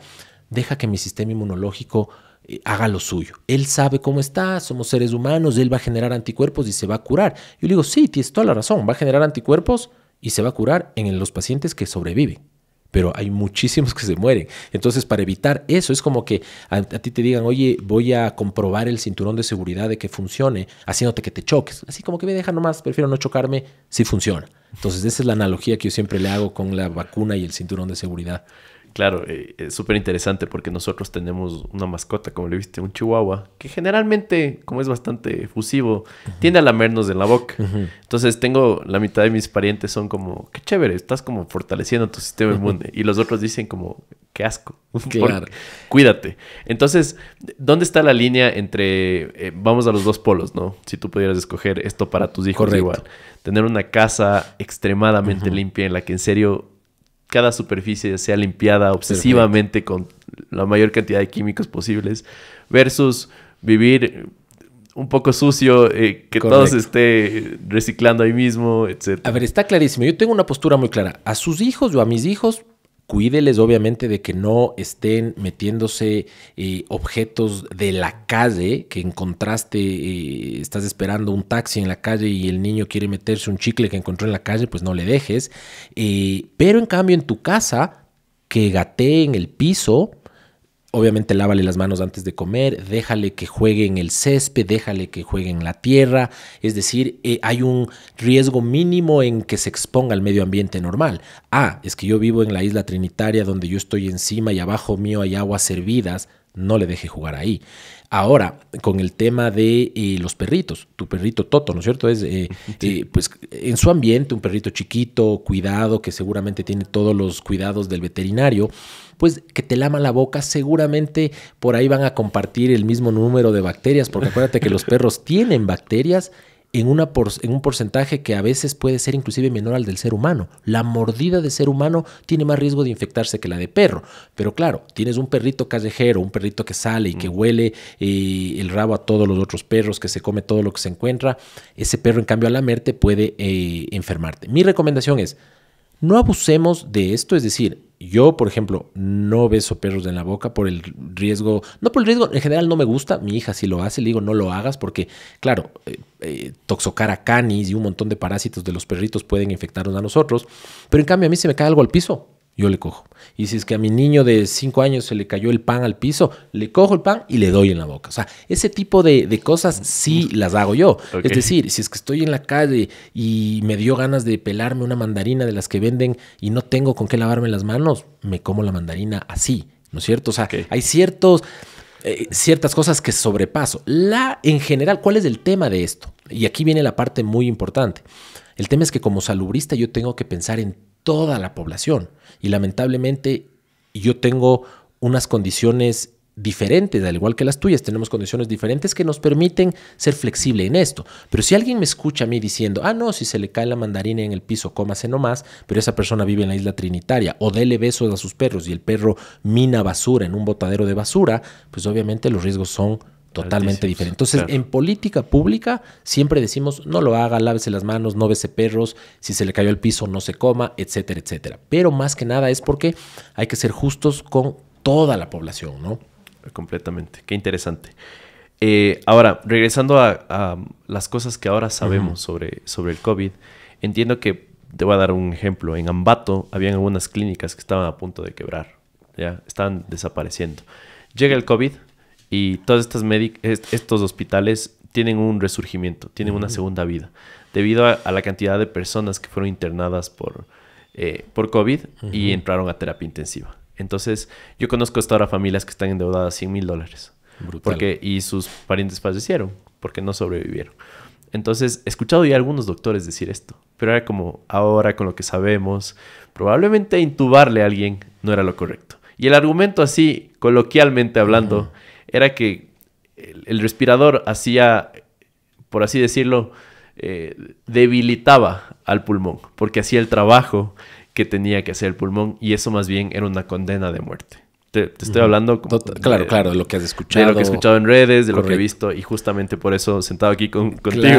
deja que mi sistema inmunológico eh, haga lo suyo. Él sabe cómo está, somos seres humanos, él va a generar anticuerpos y se va a curar. Yo le digo, sí, tienes toda la razón, va a generar anticuerpos y se va a curar en los pacientes que sobreviven pero hay muchísimos que se mueren. Entonces, para evitar eso, es como que a, ti te digan, oye, voy a comprobar el cinturón de seguridad de que funcione, haciéndote que te choques. Así como que me deja nomás, prefiero no chocarme si funciona. Entonces, esa es la analogía que yo siempre le hago con la vacuna y el cinturón de seguridad. Claro, es eh, eh, súper interesante porque nosotros tenemos una mascota, como le viste, un chihuahua, que generalmente, como es bastante fusivo, tiende a lamernos en la boca. Entonces tengo, la mitad de mis parientes son como, qué chévere, estás como fortaleciendo tu sistema inmune. Y los otros dicen como, qué asco. Cuídate. Entonces, ¿dónde está la línea entre, eh, vamos a los dos polos, ¿no? Si tú pudieras escoger esto para tus hijos igual. Tener una casa extremadamente limpia en la que en serio cada superficie sea limpiada obsesivamente con la mayor cantidad de químicos posibles, versus vivir un poco sucio, eh, que todo se esté reciclando ahí mismo, etc. A ver, está clarísimo. Yo tengo una postura muy clara. A sus hijos o a mis hijos, cuídeles obviamente de que no estén metiéndose eh, objetos de la calle, que encontraste, eh, estás esperando un taxi en la calle y el niño quiere meterse un chicle que encontró en la calle, pues no le dejes. Eh, pero en cambio en tu casa, que gatee en el piso, obviamente lávale las manos antes de comer, déjale que juegue en el césped, déjale que juegue en la tierra, es decir, eh, hay un riesgo mínimo en que se exponga al medio ambiente normal. Ah, es que yo vivo en la isla Trinitaria donde yo estoy encima y abajo mío hay aguas servidas, no le deje jugar ahí. Ahora, con el tema de eh, los perritos, tu perrito Toto, ¿no es cierto? Es, eh, eh, pues en su ambiente, un perrito chiquito, cuidado, que seguramente tiene todos los cuidados del veterinario, pues que te lama la boca, seguramente por ahí van a compartir el mismo número de bacterias, porque acuérdate que los perros tienen bacterias en, un porcentaje que a veces puede ser inclusive menor al del ser humano. La mordida de ser humano tiene más riesgo de infectarse que la de perro. Pero claro, tienes un perrito callejero, un perrito que sale y que mm. huele eh, el rabo a todos los otros perros, que se come todo lo que se encuentra. Ese perro, en cambio, al lamerte puede eh, enfermarte. Mi recomendación es no abusemos de esto, es decir, yo, por ejemplo, no beso perros en la boca por el riesgo, no por el riesgo, en general no me gusta, mi hija si lo hace, le digo no lo hagas porque, claro, eh, eh, toxocara canis y un montón de parásitos de los perritos pueden infectarnos a nosotros, pero en cambio a mí se me cae algo al piso, yo le cojo. Y si es que a mi niño de cinco años se le cayó el pan al piso, le cojo el pan y le doy en la boca. O sea, ese tipo de, cosas sí las hago yo. Es decir, si es que estoy en la calle y me dio ganas de pelarme una mandarina de las que venden y no tengo con qué lavarme las manos, me como la mandarina así, ¿no es cierto? O sea, hay ciertos... Eh, ciertas cosas que sobrepaso. La, en general, ¿cuál es el tema de esto? Y aquí viene la parte muy importante. El tema es que como salubrista yo tengo que pensar en toda la población. Y lamentablemente yo tengo unas condiciones diferentes, al igual que las tuyas, tenemos condiciones diferentes que nos permiten ser flexible en esto. Pero si alguien me escucha a mí diciendo, ah, no, si se le cae la mandarina en el piso, cómase nomás, pero esa persona vive en la isla Trinitaria, o dele besos a sus perros y el perro mina basura en un botadero de basura, pues obviamente los riesgos son totalmente diferente. Entonces, en política pública siempre decimos, no lo haga, lávese las manos, no bese perros, si se le cayó el piso, no se coma, etcétera, etcétera. Pero más que nada es porque hay que ser justos con toda la población, ¿no? Completamente, qué interesante. Eh, ahora, regresando a, las cosas que ahora sabemos sobre, sobre el COVID, entiendo que, te voy a dar un ejemplo, en Ambato habían algunas clínicas que estaban a punto de quebrar, ya, estaban desapareciendo. Llega el COVID, y todos estos, estos hospitales tienen un resurgimiento, tienen una segunda vida, debido a, la cantidad de personas que fueron internadas por, eh, por COVID y entraron a terapia intensiva. Entonces, yo conozco hasta ahora familias que están endeudadas 100 mil dólares. Porque, y sus parientes fallecieron porque no sobrevivieron. Entonces, he escuchado ya a algunos doctores decir esto, pero era como, ahora con lo que sabemos, probablemente intubarle a alguien no era lo correcto. Y el argumento así, coloquialmente hablando, era que el, respirador hacía, por así decirlo, eh, debilitaba al pulmón, porque hacía el trabajo que tenía que hacer el pulmón y eso más bien era una condena de muerte. Te, estoy hablando. claro, claro, de lo que has escuchado. De lo que he escuchado en redes, de lo que he visto, y justamente por eso, sentado aquí con, contigo,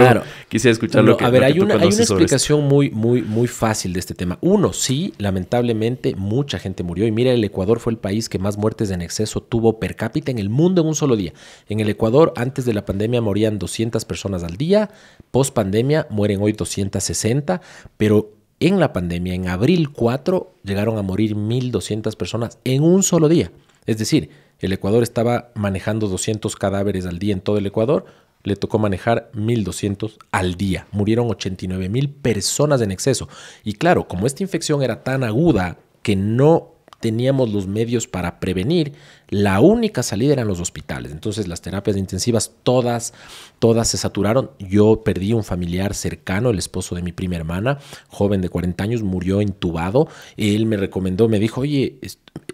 quisiera escuchar lo que. A ver, hay, una, hay, una, explicación muy, muy, muy fácil de este tema. Uno, sí, lamentablemente, mucha gente murió. Y mira, el Ecuador fue el país que más muertes en exceso tuvo per cápita en el mundo en un solo día. En el Ecuador, antes de la pandemia, morían 200 personas al día. Post pandemia, mueren hoy 260, pero en la pandemia, en abril 4, llegaron a morir 1.200 personas en un solo día. Es decir, el Ecuador estaba manejando 200 cadáveres al día en todo el Ecuador, le tocó manejar 1.200 al día. Murieron 89.000 personas en exceso. Y claro, como esta infección era tan aguda que no teníamos los medios para prevenir, la única salida eran los hospitales. Entonces las terapias intensivas todas, todas se saturaron. Yo perdí un familiar cercano, el esposo de mi prima hermana, joven de 40 años, murió intubado. Él me recomendó, me dijo, oye,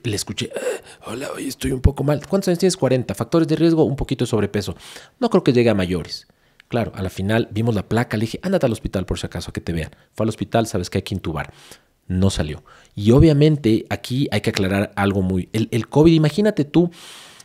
le escuché, ah, hola, estoy un poco mal. ¿Cuántos años tienes? 40. Factores de riesgo, un poquito de sobrepeso. No creo que llegue a mayores. Claro, a la final vimos la placa, le dije, ándate al hospital por si acaso, que te vean. Fue al hospital, sabes que hay que intubar no salió. Y obviamente aquí hay que aclarar algo muy... El, COVID, imagínate tú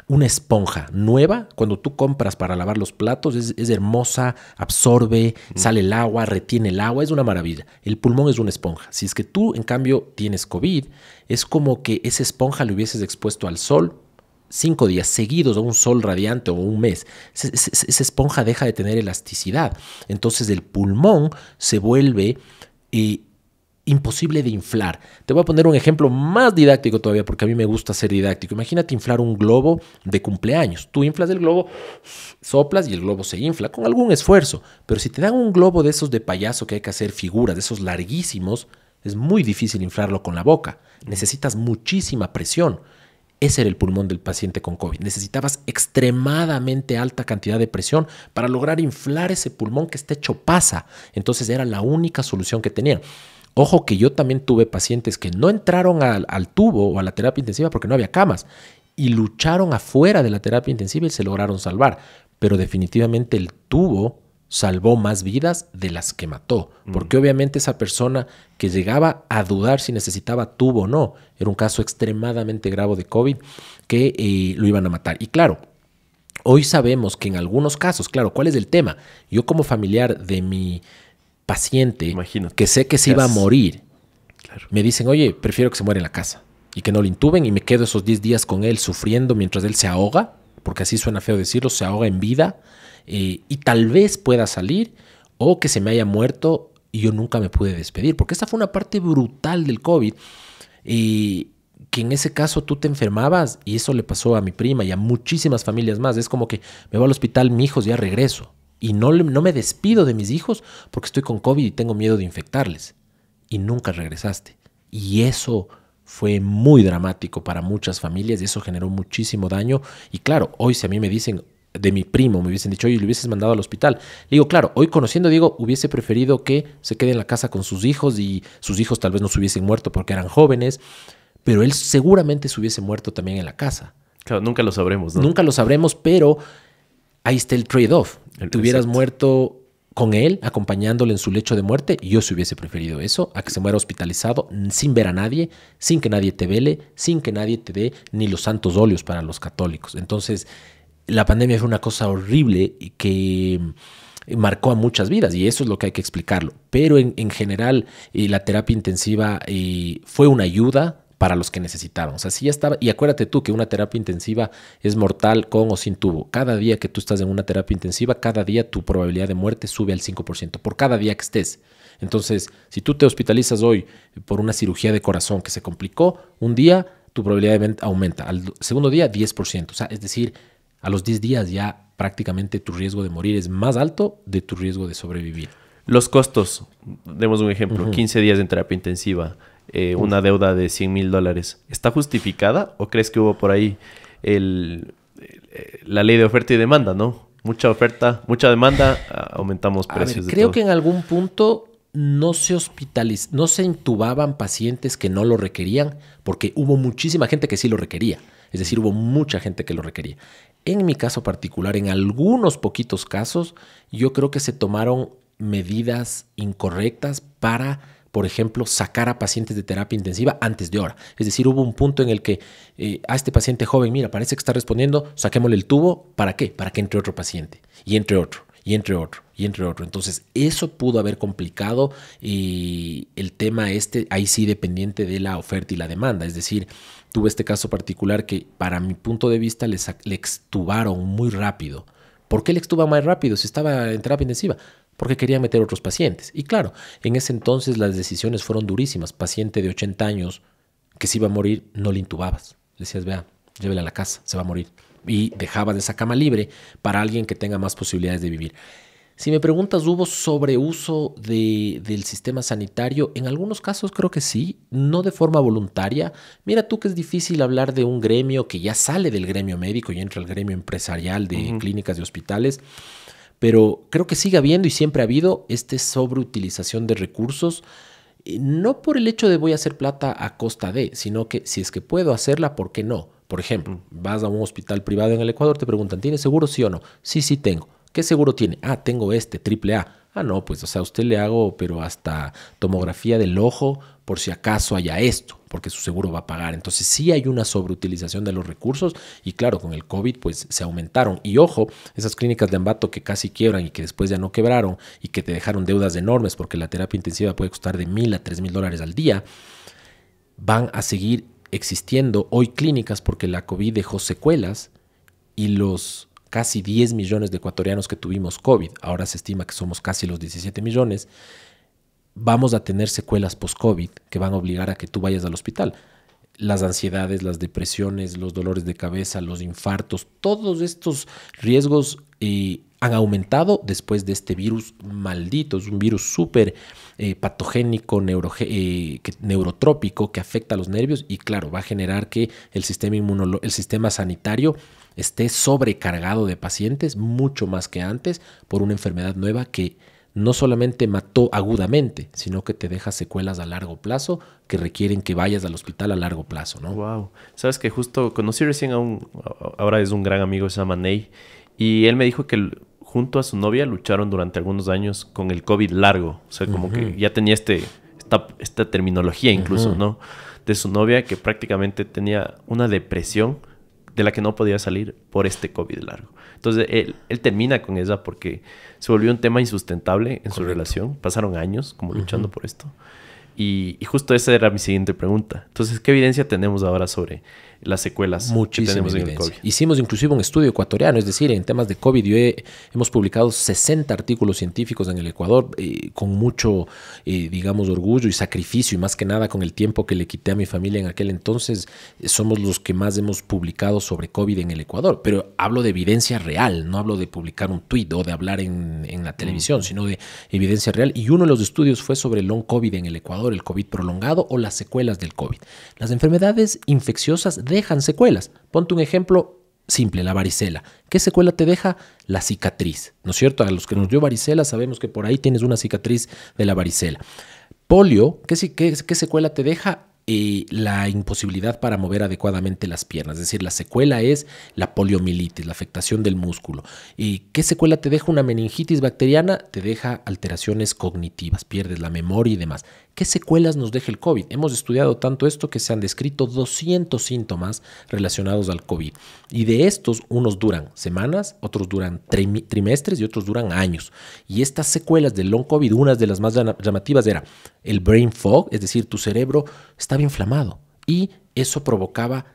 una esponja nueva, cuando tú compras para lavar los platos, es, hermosa, absorbe, sale el agua, retiene el agua, es una maravilla. El pulmón es una esponja. Si es que tú, en cambio, tienes COVID, es como que esa esponja le hubieses expuesto al sol cinco días seguidos a un sol radiante o un mes, esa esponja deja de tener elasticidad. Entonces el pulmón se vuelve... Eh, imposible de inflar. Te voy a poner un ejemplo más didáctico todavía porque a mí me gusta ser didáctico. Imagínate inflar un globo de cumpleaños. Tú inflas el globo, soplas y el globo se infla con algún esfuerzo. Pero si te dan un globo de esos de payaso que hay que hacer figuras, de esos larguísimos, es muy difícil inflarlo con la boca. Necesitas muchísima presión. Ese era el pulmón del paciente con COVID. Necesitabas extremadamente alta cantidad de presión para lograr inflar ese pulmón que está hecho pasa. Entonces era la única solución que tenían. Ojo que yo también tuve pacientes que no entraron al, tubo o a la terapia intensiva porque no había camas y lucharon afuera de la terapia intensiva y se lograron salvar. Pero definitivamente el tubo salvó más vidas de las que mató. Porque obviamente esa persona que llegaba a dudar si necesitaba tubo o no, era un caso extremadamente grave de COVID que eh, lo iban a matar. Y claro, Hoy sabemos que en algunos casos, claro, ¿cuál es el tema? Yo como familiar de mi paciente que sé que se iba a morir, me dicen, oye, prefiero que se muera en la casa y que no lo intuben y me quedo esos 10 días con él sufriendo mientras él se ahoga, porque así suena feo decirlo, se ahoga en vida eh, y tal vez pueda salir o que se me haya muerto y yo nunca me pude despedir, porque esta fue una parte brutal del COVID y que en ese caso tú te enfermabas y eso le pasó a mi prima y a muchísimas familias más, es como que me voy al hospital, mi hijo, ya regreso y no, no me despido de mis hijos porque estoy con COVID y tengo miedo de infectarles. Y nunca regresaste. Y eso fue muy dramático para muchas familias y eso generó muchísimo daño. Y claro, hoy si a mí me dicen de mi primo, me hubiesen dicho, oye, lo hubieses mandado al hospital. Le digo, claro, hoy conociendo, digo, hubiese preferido que se quede en la casa con sus hijos y sus hijos tal vez no se hubiesen muerto porque eran jóvenes, pero él seguramente se hubiese muerto también en la casa. Claro, nunca lo sabremos, ¿no? Nunca lo sabremos, pero ahí está el trade-off. Tuvieras hubieras muerto con él, acompañándole en su lecho de muerte, yo se hubiese preferido eso, a que se muera hospitalizado sin ver a nadie, sin que nadie te vele, sin que nadie te dé ni los santos óleos para los católicos. Entonces, la pandemia fue una cosa horrible y que eh, marcó a muchas vidas y eso es lo que hay que explicarlo. Pero en, general, eh, la terapia intensiva eh, fue una ayuda, para los que necesitaron. O sea, ya estaba, y acuérdate tú que una terapia intensiva es mortal con o sin tubo. Cada día que tú estás en una terapia intensiva, cada día tu probabilidad de muerte sube al 5%, por cada día que estés. Entonces, si tú te hospitalizas hoy por una cirugía de corazón que se complicó, un día tu probabilidad de aumenta, al segundo día 10%. O sea, es decir, a los 10 días ya prácticamente tu riesgo de morir es más alto de tu riesgo de sobrevivir. Los costos, demos un ejemplo, 15 días en terapia intensiva, eh, una deuda de 100 mil dólares. ¿Está justificada o crees que hubo por ahí el, eh, la ley de oferta y demanda, no? Mucha oferta, mucha demanda, aumentamos precios. Ver, creo que en algún punto no se hospitaliz no se intubaban pacientes que no lo requerían, porque hubo muchísima gente que sí lo requería. Es decir, hubo mucha gente que lo requería. En mi caso particular, en algunos poquitos casos, yo creo que se tomaron medidas incorrectas para por ejemplo, sacar a pacientes de terapia intensiva antes de hora. Es decir, hubo un punto en el que eh, a este paciente joven, mira, parece que está respondiendo, saquémosle el tubo, ¿para qué? Para que entre otro paciente y entre otro y entre otro, y entre otro. Entonces, eso pudo haber complicado y eh, el tema este, ahí sí dependiente de la oferta y la demanda. Es decir, tuve este caso particular que para mi punto de vista le, extubaron muy rápido. ¿Por qué le extubaron más rápido si estaba en terapia intensiva? porque quería meter otros pacientes. Y claro, en ese entonces las decisiones fueron durísimas. Paciente de 80 años que se iba a morir, no le intubabas. Decías, vea, llévela a la casa, se va a morir. Y dejabas esa cama libre para alguien que tenga más posibilidades de vivir. Si me preguntas, ¿hubo sobreuso uso del sistema sanitario? En algunos casos creo que sí, no de forma voluntaria. Mira tú que es difícil hablar de un gremio que ya sale del gremio médico y entra al gremio empresarial de clínicas y hospitales pero creo que sigue habiendo y siempre ha habido esta sobreutilización de recursos, eh, no por el hecho de voy a hacer plata a costa de, sino que si es que puedo hacerla, ¿por qué no? Por ejemplo, vas a un hospital privado en el Ecuador, te preguntan, ¿tiene seguro sí o no? Sí, sí tengo. ¿Qué seguro tiene? Ah, tengo este, triple A. Ah, no, pues, o sea, a usted le hago, pero hasta tomografía del ojo, por si acaso haya esto porque su seguro va a pagar. Entonces sí hay una sobreutilización de los recursos y claro, con el COVID pues se aumentaron. Y ojo, esas clínicas de ambato que casi quiebran y que después ya no quebraron y que te dejaron deudas enormes porque la terapia intensiva puede costar de mil a tres mil dólares al día, van a seguir existiendo hoy clínicas porque la COVID dejó secuelas y los casi 10 millones de ecuatorianos que tuvimos COVID, ahora se estima que somos casi los 17 millones, vamos a tener secuelas post-COVID que van a obligar a que tú vayas al hospital. Las ansiedades, las depresiones, los dolores de cabeza, los infartos, todos estos riesgos eh, han aumentado después de este virus maldito. Es un virus súper eh, patogénico, eh, neurotrópico, que afecta a los nervios y claro, va a generar que el sistema, el sistema sanitario esté sobrecargado de pacientes mucho más que antes por una enfermedad nueva que no solamente mató agudamente, sino que te deja secuelas a largo plazo que requieren que vayas al hospital a largo plazo, ¿no? Wow. Sabes que justo conocí recién a un, ahora es un gran amigo, se llama Ney, y él me dijo que junto a su novia lucharon durante algunos años con el COVID largo, o sea, como que ya tenía este, esta, terminología incluso, ¿no? De su novia que prácticamente tenía una depresión de la que no podía salir por este COVID largo. Entonces él, él termina con ella porque se volvió un tema insustentable en su relación. Pasaron años como luchando por esto. Y, y, justo esa era mi siguiente pregunta. Entonces, ¿qué evidencia tenemos ahora sobre las secuelas que tenemos COVID. Hicimos inclusive un estudio ecuatoriano, es decir, en temas de COVID hemos publicado 60 artículos científicos en el Ecuador eh, con mucho, eh, digamos, orgullo y sacrificio y más que nada con el tiempo que le quité a mi familia en aquel entonces, eh, somos los que más hemos publicado sobre COVID en el Ecuador. Pero hablo de evidencia real, no hablo de publicar un tuit o de hablar en, la televisión, mm. sino de evidencia real. Y uno de los estudios fue sobre el long COVID en el Ecuador, el COVID prolongado o las secuelas del COVID. Las enfermedades infecciosas de dejan secuelas. Ponte un ejemplo simple, la varicela. ¿Qué secuela te deja? La cicatriz, ¿no es cierto? A los que nos dio varicela sabemos que por ahí tienes una cicatriz de la varicela. Polio, ¿qué, qué, secuela te deja? Eh, la imposibilidad para mover adecuadamente las piernas, es decir, la secuela es la poliomielitis, la afectación del músculo. ¿Y qué secuela te deja una meningitis bacteriana? Te deja alteraciones cognitivas, pierdes la memoria y demás. ¿Qué secuelas nos deja el COVID? Hemos estudiado tanto esto que se han descrito 200 síntomas relacionados al COVID. Y de estos, unos duran semanas, otros duran trimestres y otros duran años. Y estas secuelas del long COVID, una de las más llamativas era el brain fog, es decir, tu cerebro estaba inflamado. Y eso provocaba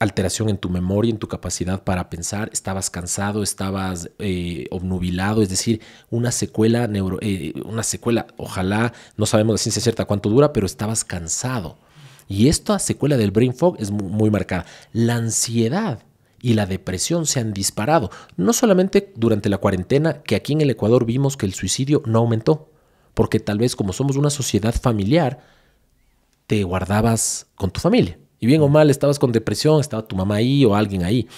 alteración en tu memoria, en tu capacidad para pensar, estabas cansado, estabas eh, obnubilado, es decir, una secuela, neuro, eh, una secuela, ojalá, no sabemos de ciencia cierta cuánto dura, pero estabas cansado. Y esta secuela del brain fog es muy marcada. La ansiedad y la depresión se han disparado, no solamente durante la cuarentena, que aquí en el Ecuador vimos que el suicidio no aumentó, porque tal vez como somos una sociedad familiar, te guardabas con tu familia y bien o mal, estabas con depresión, estaba tu mamá ahí o alguien ahí.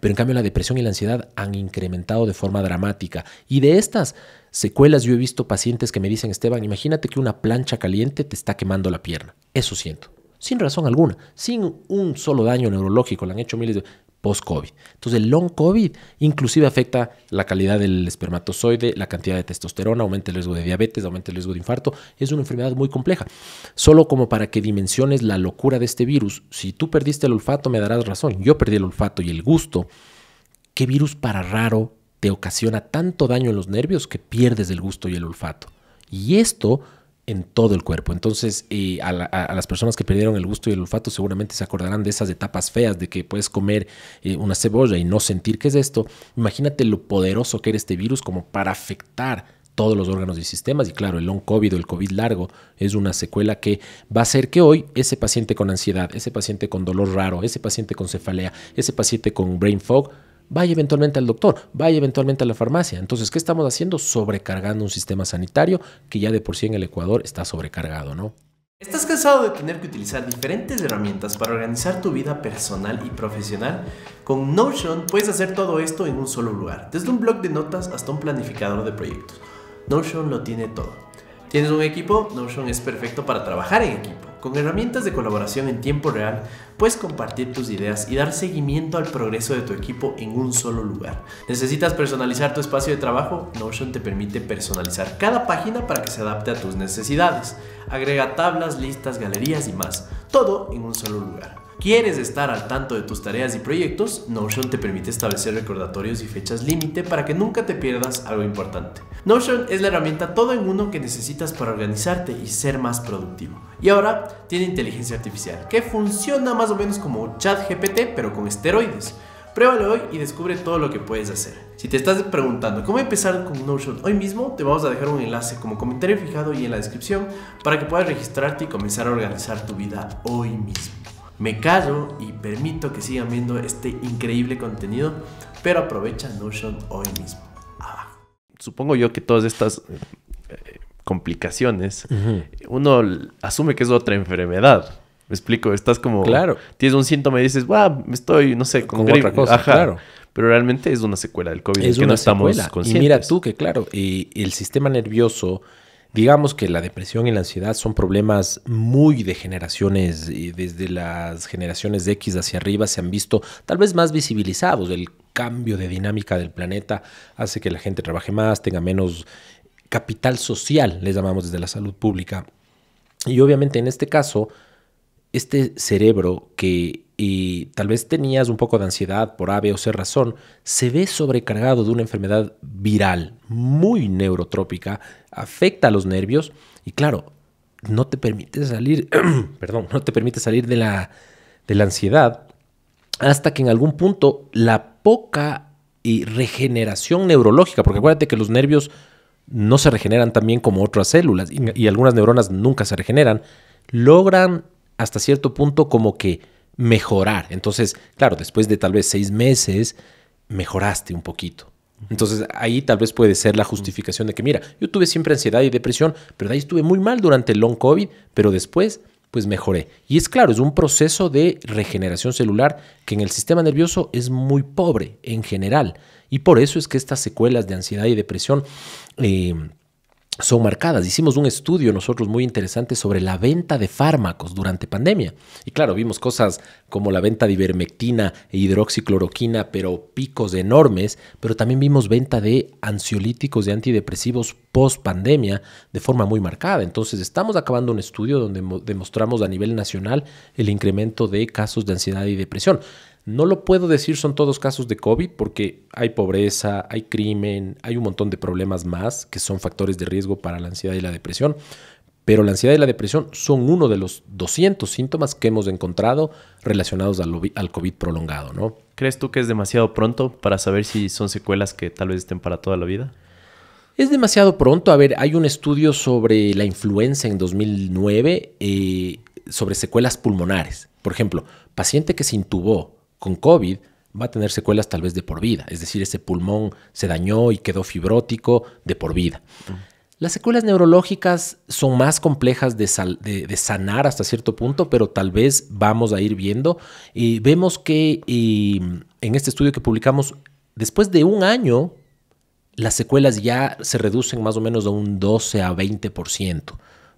Pero en cambio la depresión y la ansiedad han incrementado de forma dramática. Y de estas secuelas yo he visto pacientes que me dicen, Esteban, imagínate que una plancha caliente te está quemando la pierna. Eso siento. Sin razón alguna, sin un solo daño neurológico, le han hecho miles de post-COVID. Entonces, el long COVID inclusive afecta la calidad del espermatozoide, la cantidad de testosterona, aumenta el riesgo de diabetes, aumenta el riesgo de infarto. Es una enfermedad muy compleja. Solo como para que dimensiones la locura de este virus, si tú perdiste el olfato, me darás razón. Yo perdí el olfato y el gusto. ¿Qué virus para raro te ocasiona tanto daño en los nervios que pierdes el gusto y el olfato? Y esto en todo el cuerpo. Entonces, a, las personas que perdieron el gusto y el olfato seguramente se acordarán de esas etapas feas de que puedes comer eh, una cebolla y no sentir qué es esto. Imagínate lo poderoso que era este virus como para afectar todos los órganos y sistemas. Y claro, el long COVID o el COVID largo es una secuela que va a hacer que hoy ese paciente con ansiedad, ese paciente con dolor raro, ese paciente con cefalea, ese paciente con brain fog, vaya eventualmente al doctor, vaya eventualmente a la farmacia. Entonces, ¿qué estamos haciendo? Sobrecargando un sistema sanitario que ya de por sí en el Ecuador está sobrecargado, ¿no? ¿Estás cansado de tener que utilizar diferentes herramientas para organizar tu vida personal y profesional? Con Notion puedes hacer todo esto en un solo lugar, desde un blog de notas hasta un planificador de proyectos. Notion lo tiene todo. ¿Tienes un equipo? Notion es perfecto para trabajar en equipo. Con herramientas de colaboración en tiempo real, puedes compartir tus ideas y dar seguimiento al progreso de tu equipo en un solo lugar. ¿Necesitas personalizar tu espacio de trabajo? Notion te permite personalizar cada página para que se adapte a tus necesidades. Agrega tablas, listas, galerías y más. Todo en un solo lugar. ¿Quieres estar al tanto de tus tareas y proyectos? Notion te permite establecer recordatorios y fechas límite para que nunca te pierdas algo importante. Notion es la herramienta todo en uno que necesitas para organizarte y ser más productivo. Y ahora tiene inteligencia artificial, que funciona más o menos como ChatGPT, pero con esteroides. Pruébalo hoy y descubre todo lo que puedes hacer. Si te estás preguntando cómo empezar con Notion hoy mismo, te vamos a dejar un enlace como comentario fijado y en la descripción para que puedas registrarte y comenzar a organizar tu vida hoy mismo. Me callo y permito que sigan viendo este increíble contenido, pero aprovecha Notion hoy mismo. Ah. Supongo yo que todas estas eh, complicaciones, uno asume que es otra enfermedad. Me explico, estás como. Claro. Tienes un síntoma y dices, wow, estoy, no sé, con otra cosa. Claro. Pero realmente es una secuela del COVID, es que una no conscientes. Y mira tú que, claro, y el sistema nervioso Digamos que la depresión y la ansiedad son problemas muy de generaciones, y desde las generaciones de X hacia arriba se han visto tal vez más visibilizados. El cambio de dinámica del planeta hace que la gente trabaje más, tenga menos capital social, les llamamos desde la salud pública. Y obviamente en este caso, este cerebro que y tal vez tenías un poco de ansiedad por ave o C razón, se ve sobrecargado de una enfermedad viral muy neurotrópica, afecta a los nervios y claro, no te permite salir, perdón, no te permite salir de la, de la ansiedad hasta que en algún punto la poca y regeneración neurológica, porque acuérdate que los nervios no se regeneran tan bien como otras células y algunas neuronas nunca se regeneran, logran hasta cierto punto como que mejorar. Entonces, claro, después de tal vez seis meses, mejoraste un poquito. Entonces ahí tal vez puede ser la justificación de que, mira, yo tuve siempre ansiedad y depresión, pero ahí estuve muy mal durante el long COVID, pero después pues mejoré. Y es claro, es un proceso de regeneración celular que en el sistema nervioso es muy pobre en general. Y por eso es que estas secuelas de ansiedad y depresión eh, son marcadas. Hicimos un estudio nosotros muy interesante sobre la venta de fármacos durante pandemia. Y claro, vimos cosas como la venta de ivermectina e hidroxicloroquina, pero picos enormes, pero también vimos venta de ansiolíticos y antidepresivos post pandemia de forma muy marcada. Entonces, estamos acabando un estudio donde demostramos a nivel nacional el incremento de casos de ansiedad y depresión. No lo puedo decir son todos casos de COVID porque hay pobreza, hay crimen, hay un montón de problemas más que son factores de riesgo para la ansiedad y la depresión. Pero la ansiedad y la depresión son uno de los 200 síntomas que hemos encontrado relacionados al, COVID prolongado, ¿no? ¿Crees tú que es demasiado pronto para saber si son secuelas que tal vez estén para toda la vida? Es demasiado pronto. A ver, hay un estudio sobre la influenza en 2009 eh, sobre secuelas pulmonares. Por ejemplo, paciente que se intubó con COVID va a tener secuelas tal vez de por vida, es decir, ese pulmón se dañó y quedó fibrótico de por vida. Las secuelas neurológicas son más complejas de, sanar hasta cierto punto, pero tal vez vamos a ir viendo. Y vemos que en este estudio que publicamos, después de un año, las secuelas ya se reducen más o menos de un 12 a 20%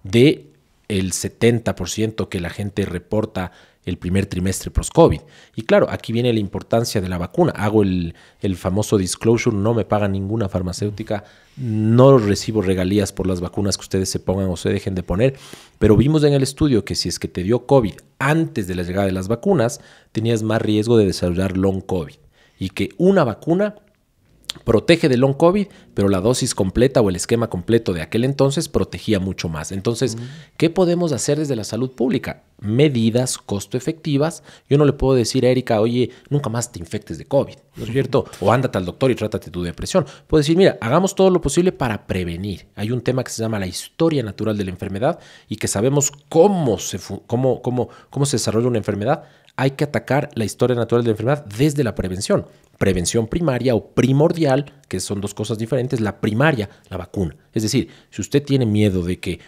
de el 70% que la gente reporta el primer trimestre post-COVID. Y claro, aquí viene la importancia de la vacuna. Hago el, famoso disclosure, no me paga ninguna farmacéutica, no recibo regalías por las vacunas que ustedes se pongan o se dejen de poner, pero vimos en el estudio que si es que te dio COVID antes de la llegada de las vacunas, tenías más riesgo de desarrollar long COVID. Y que una vacuna protege de long COVID, pero la dosis completa o el esquema completo de aquel entonces protegía mucho más. Entonces, ¿qué podemos hacer desde la salud pública? medidas costo efectivas, yo no le puedo decir a Erika, oye, nunca más te infectes de COVID, ¿no es cierto? O ándate al doctor y trátate tu depresión. Puedo decir, mira, hagamos todo lo posible para prevenir. Hay un tema que se llama la historia natural de la enfermedad y que sabemos cómo se, cómo, cómo, cómo se desarrolla una enfermedad. Hay que atacar la historia natural de la enfermedad desde la prevención. Prevención primaria o primordial, que son dos cosas diferentes, la primaria, la vacuna. Es decir, si usted tiene miedo de que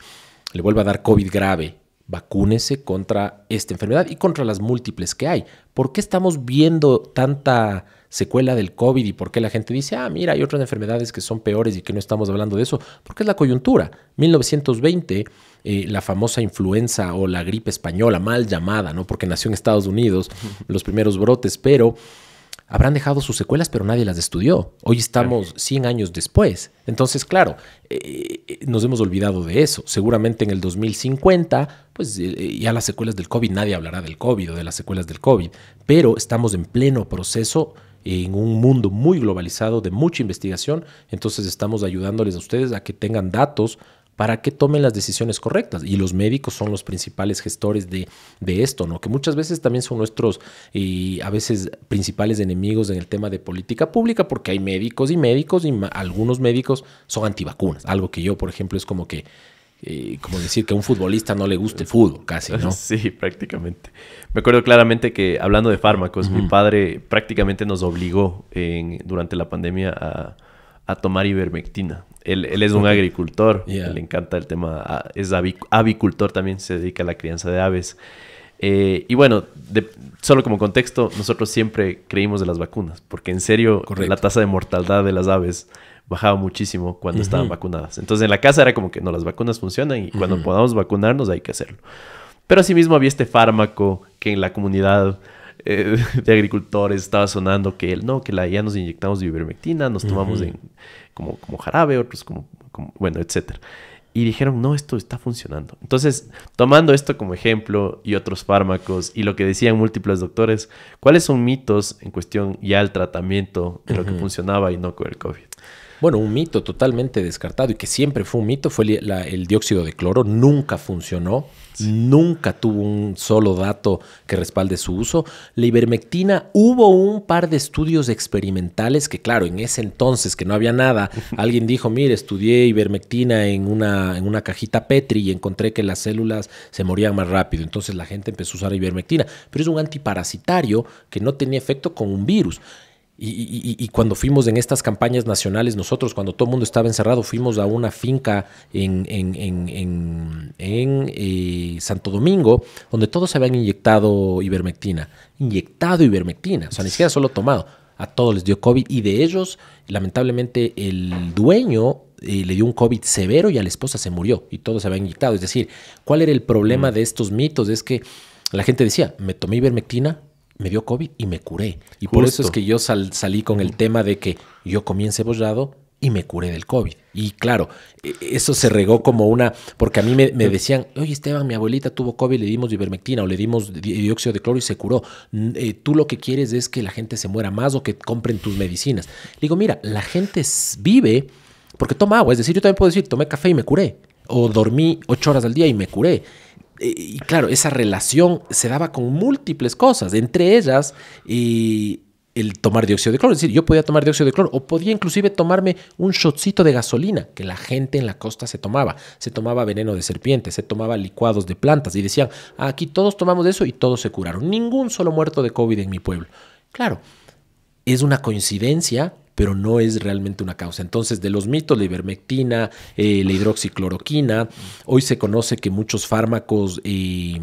le vuelva a dar COVID grave vacúnese contra esta enfermedad y contra las múltiples que hay. ¿Por qué estamos viendo tanta secuela del COVID y por qué la gente dice, ah, mira, hay otras enfermedades que son peores y que no estamos hablando de eso? Porque es la coyuntura. 1920, eh, la famosa influenza o la gripe española, mal llamada, ¿no? Porque nació en Estados Unidos los primeros brotes, pero habrán dejado sus secuelas, pero nadie las estudió. Hoy estamos 100 años después. Entonces, claro, eh, eh, nos hemos olvidado de eso. Seguramente en el 2050, pues eh, ya las secuelas del COVID, nadie hablará del COVID o de las secuelas del COVID, pero estamos en pleno proceso en un mundo muy globalizado de mucha investigación, entonces estamos ayudándoles a ustedes a que tengan datos, para que tomen las decisiones correctas. Y los médicos son los principales gestores de, esto, ¿no? Que muchas veces también son nuestros, y eh, a veces, principales enemigos en el tema de política pública, porque hay médicos y médicos, y algunos médicos son antivacunas. Algo que yo, por ejemplo, es como que eh, como decir que a un futbolista no le gusta el fútbol, casi, ¿no? Sí, prácticamente. Me acuerdo claramente que hablando de fármacos, mi padre prácticamente nos obligó durante la pandemia a, a tomar ivermectina él, es un agricultor, le encanta el tema, ah, es avicultor también, se dedica a la crianza de aves. Eh, y bueno, de, solo como contexto, nosotros siempre creímos de las vacunas, porque en serio la tasa de mortalidad de las aves bajaba muchísimo cuando estaban vacunadas. Entonces en la casa era como que no, las vacunas funcionan y cuando podamos vacunarnos hay que hacerlo. Pero asimismo había este fármaco que en la comunidad eh, de agricultores estaba sonando que él, no, que la, ya nos inyectamos de ivermectina, nos tomamos como, como jarabe, otros como, bueno, etcétera y dijeron, no, esto está funcionando. Entonces, tomando esto como ejemplo y otros fármacos y lo que decían múltiples doctores, ¿cuáles son mitos en cuestión ya al tratamiento de lo que funcionaba y no con el COVID? bueno, un mito totalmente descartado y que siempre fue un mito fue el, dióxido de cloro, nunca funcionó, nunca tuvo un solo dato que respalde su uso. La ivermectina, hubo un par de estudios experimentales que, claro, en ese entonces que no había nada, alguien dijo, mire, estudié ivermectina en una, en una cajita Petri y encontré que las células se morían más rápido, entonces la gente empezó a usar ivermectina, pero es un antiparasitario que no tenía efecto con un virus. Y, cuando fuimos en estas campañas nacionales, nosotros, cuando todo el mundo estaba encerrado, fuimos a una finca en, en, eh, Santo Domingo, donde todos se habían inyectado ivermectina. Inyectado ivermectina, o sea, ni siquiera solo tomado. A todos les dio COVID y de ellos, lamentablemente, el dueño eh, le dio un COVID severo y a la esposa se murió y todos se habían inyectado. Es decir, ¿cuál era el problema mm. de estos mitos? Es que la gente decía, me tomé ivermectina, me dio COVID y me curé. Y por eso es que yo salí con el tema de que yo comí encebollado y me curé del COVID. Y claro, e, eso se regó como una, porque a mí me, decían, oye Esteban, mi abuelita tuvo COVID, le dimos ivermectina o le dimos dióxido de cloro y se curó. Eh, tú lo que quieres es que la gente se muera más o que compren tus medicinas. Le digo, mira, la gente vive porque toma agua, es decir, yo también puedo decir, tomé café y me curé. O dormí ocho horas al día y me curé y claro, esa relación se daba con múltiples cosas, entre ellas y el tomar dióxido de cloro. Es decir, yo podía tomar dióxido de cloro o podía inclusive tomarme un shotcito de gasolina que la gente en la costa se tomaba. Se tomaba veneno de serpiente, se tomaba licuados de plantas y decían, aquí todos tomamos eso y todos se curaron. Ningún solo muerto de COVID en mi pueblo. Claro, es una coincidencia pero no es realmente una causa. Entonces, de los mitos, la ivermectina, eh, la hidroxicloroquina, hoy se conoce que muchos fármacos... Eh,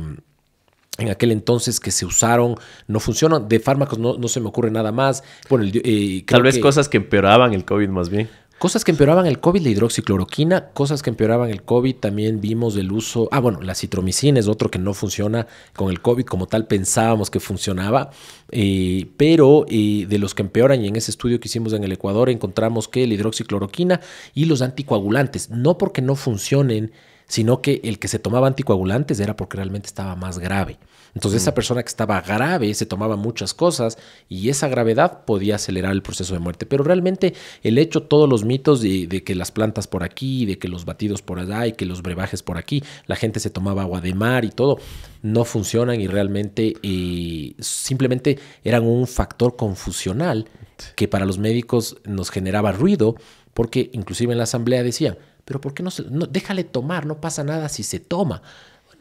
en aquel entonces que se usaron no funcionan. De fármacos no, se me ocurre nada más. Eh, Tal vez cosas que empeoraban el COVID más bien. Cosas que empeoraban el COVID, la hidroxicloroquina, cosas que empeoraban el COVID, también vimos el uso, ah, bueno, la citromicina es otro que no funciona con el COVID como tal, pensábamos que funcionaba, eh, pero eh, de los que empeoran, y en ese estudio que hicimos en el Ecuador, encontramos que la hidroxicloroquina y los anticoagulantes, no porque no funcionen, sino que el que se tomaba anticoagulantes era porque realmente estaba más grave. Entonces, esa persona que estaba grave se tomaba muchas cosas y esa gravedad podía acelerar el proceso de muerte. Pero realmente, el hecho, todos los mitos de, que las plantas por aquí, de que los batidos por allá y que los brebajes por aquí, la gente se tomaba agua de mar y todo, no funcionan y realmente eh, simplemente eran un factor confusional que para los médicos nos generaba ruido, porque inclusive en la asamblea decían, pero ¿por qué no, se, no déjale tomar? No pasa nada si se toma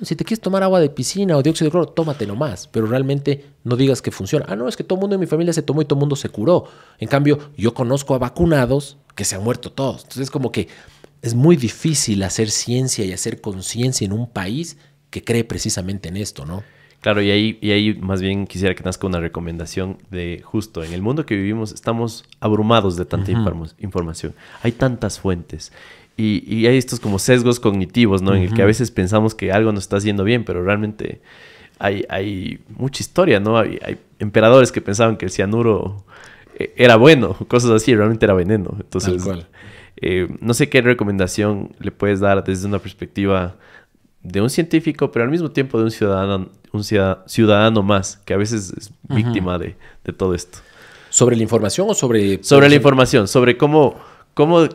si te quieres tomar agua de piscina o dióxido de cloro, tómate más. pero realmente no digas que funciona. Ah, no, es que todo el mundo en mi familia se tomó y todo el mundo se curó. En cambio, yo conozco a vacunados que se han muerto todos. Entonces, es como que es muy difícil hacer ciencia y hacer conciencia en un país que cree precisamente en esto, ¿no? Claro, y ahí, y ahí más bien quisiera que nazca una recomendación de justo, en el mundo que vivimos estamos abrumados de tanta información, hay tantas fuentes y, hay estos como sesgos cognitivos, ¿no? En el que a veces pensamos que algo nos está haciendo bien, pero realmente hay, hay mucha historia, ¿no? Hay, emperadores que pensaban que el cianuro eh, era bueno, cosas así, realmente era veneno. Entonces, eh, no sé qué recomendación le puedes dar desde una perspectiva de un científico, pero al mismo tiempo de un ciudadano, un ciudadano más, que a veces es víctima de, todo esto. ¿Sobre la información o sobre...? Sobre la información, sobre cómo, cómo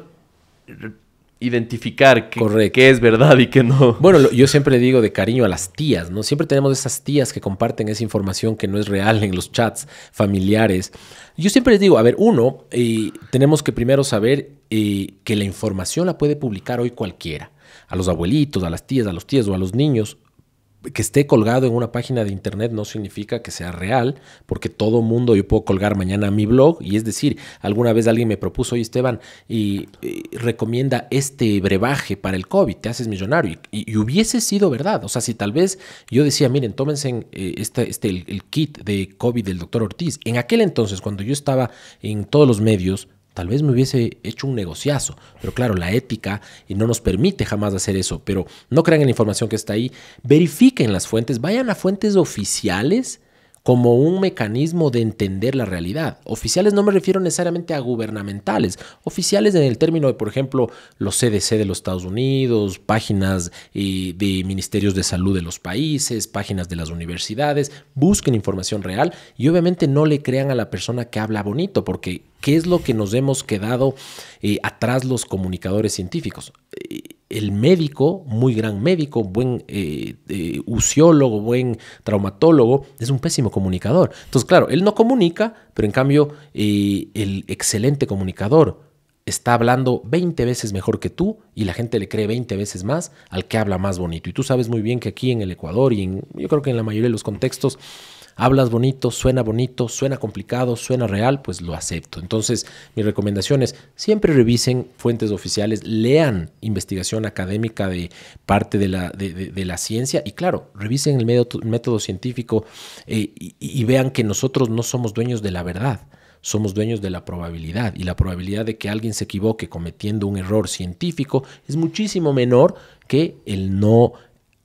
identificar qué, es verdad y qué no. Bueno, yo siempre le digo de cariño a las tías, ¿no? Siempre tenemos esas tías que comparten esa información que no es real en los chats familiares. Yo siempre les digo, a ver, uno, eh, tenemos que primero saber eh, que la información la puede publicar hoy cualquiera. A los abuelitos, a las tías, a los tíos o a los niños, que esté colgado en una página de internet no significa que sea real, porque todo mundo yo puedo colgar mañana mi blog, y es decir, alguna vez alguien me propuso, oye Esteban, y, recomienda este brebaje para el COVID, te haces millonario, y, hubiese sido verdad, o sea, si tal vez yo decía, miren, tómense eh, este, este, el kit de COVID del doctor Ortiz, en aquel entonces, cuando yo estaba en todos los medios, Tal vez me hubiese hecho un negociazo, pero claro, la ética no nos permite jamás hacer eso, pero no crean en la información que está ahí, verifiquen las fuentes, vayan a fuentes oficiales como un mecanismo de entender la realidad. Oficiales no me refiero necesariamente a gubernamentales, oficiales en el término de, por ejemplo, los CDC de los Estados Unidos, páginas eh, de ministerios de salud de los países, páginas de las universidades, busquen información real y obviamente no le crean a la persona que habla bonito, porque ¿qué es lo que nos hemos quedado eh, atrás los comunicadores científicos? Eh, el médico, muy gran médico, buen eh, eh, uciólogo, buen traumatólogo, es un pésimo comunicador. Entonces, claro, él no comunica, pero en cambio eh, el excelente comunicador está hablando 20 veces mejor que tú y la gente le cree 20 veces más al que habla más bonito. Y tú sabes muy bien que aquí en el Ecuador y en, yo creo que en la mayoría de los contextos hablas bonito, suena bonito, suena complicado, suena real, pues lo acepto. Entonces, mi recomendación es siempre revisen fuentes oficiales, lean investigación académica de parte de la, de, la ciencia y claro, revisen el método, científico eh, y, y vean que nosotros no somos dueños de la verdad somos dueños de la probabilidad y la probabilidad de que alguien se equivoque cometiendo un error científico es muchísimo menor que el no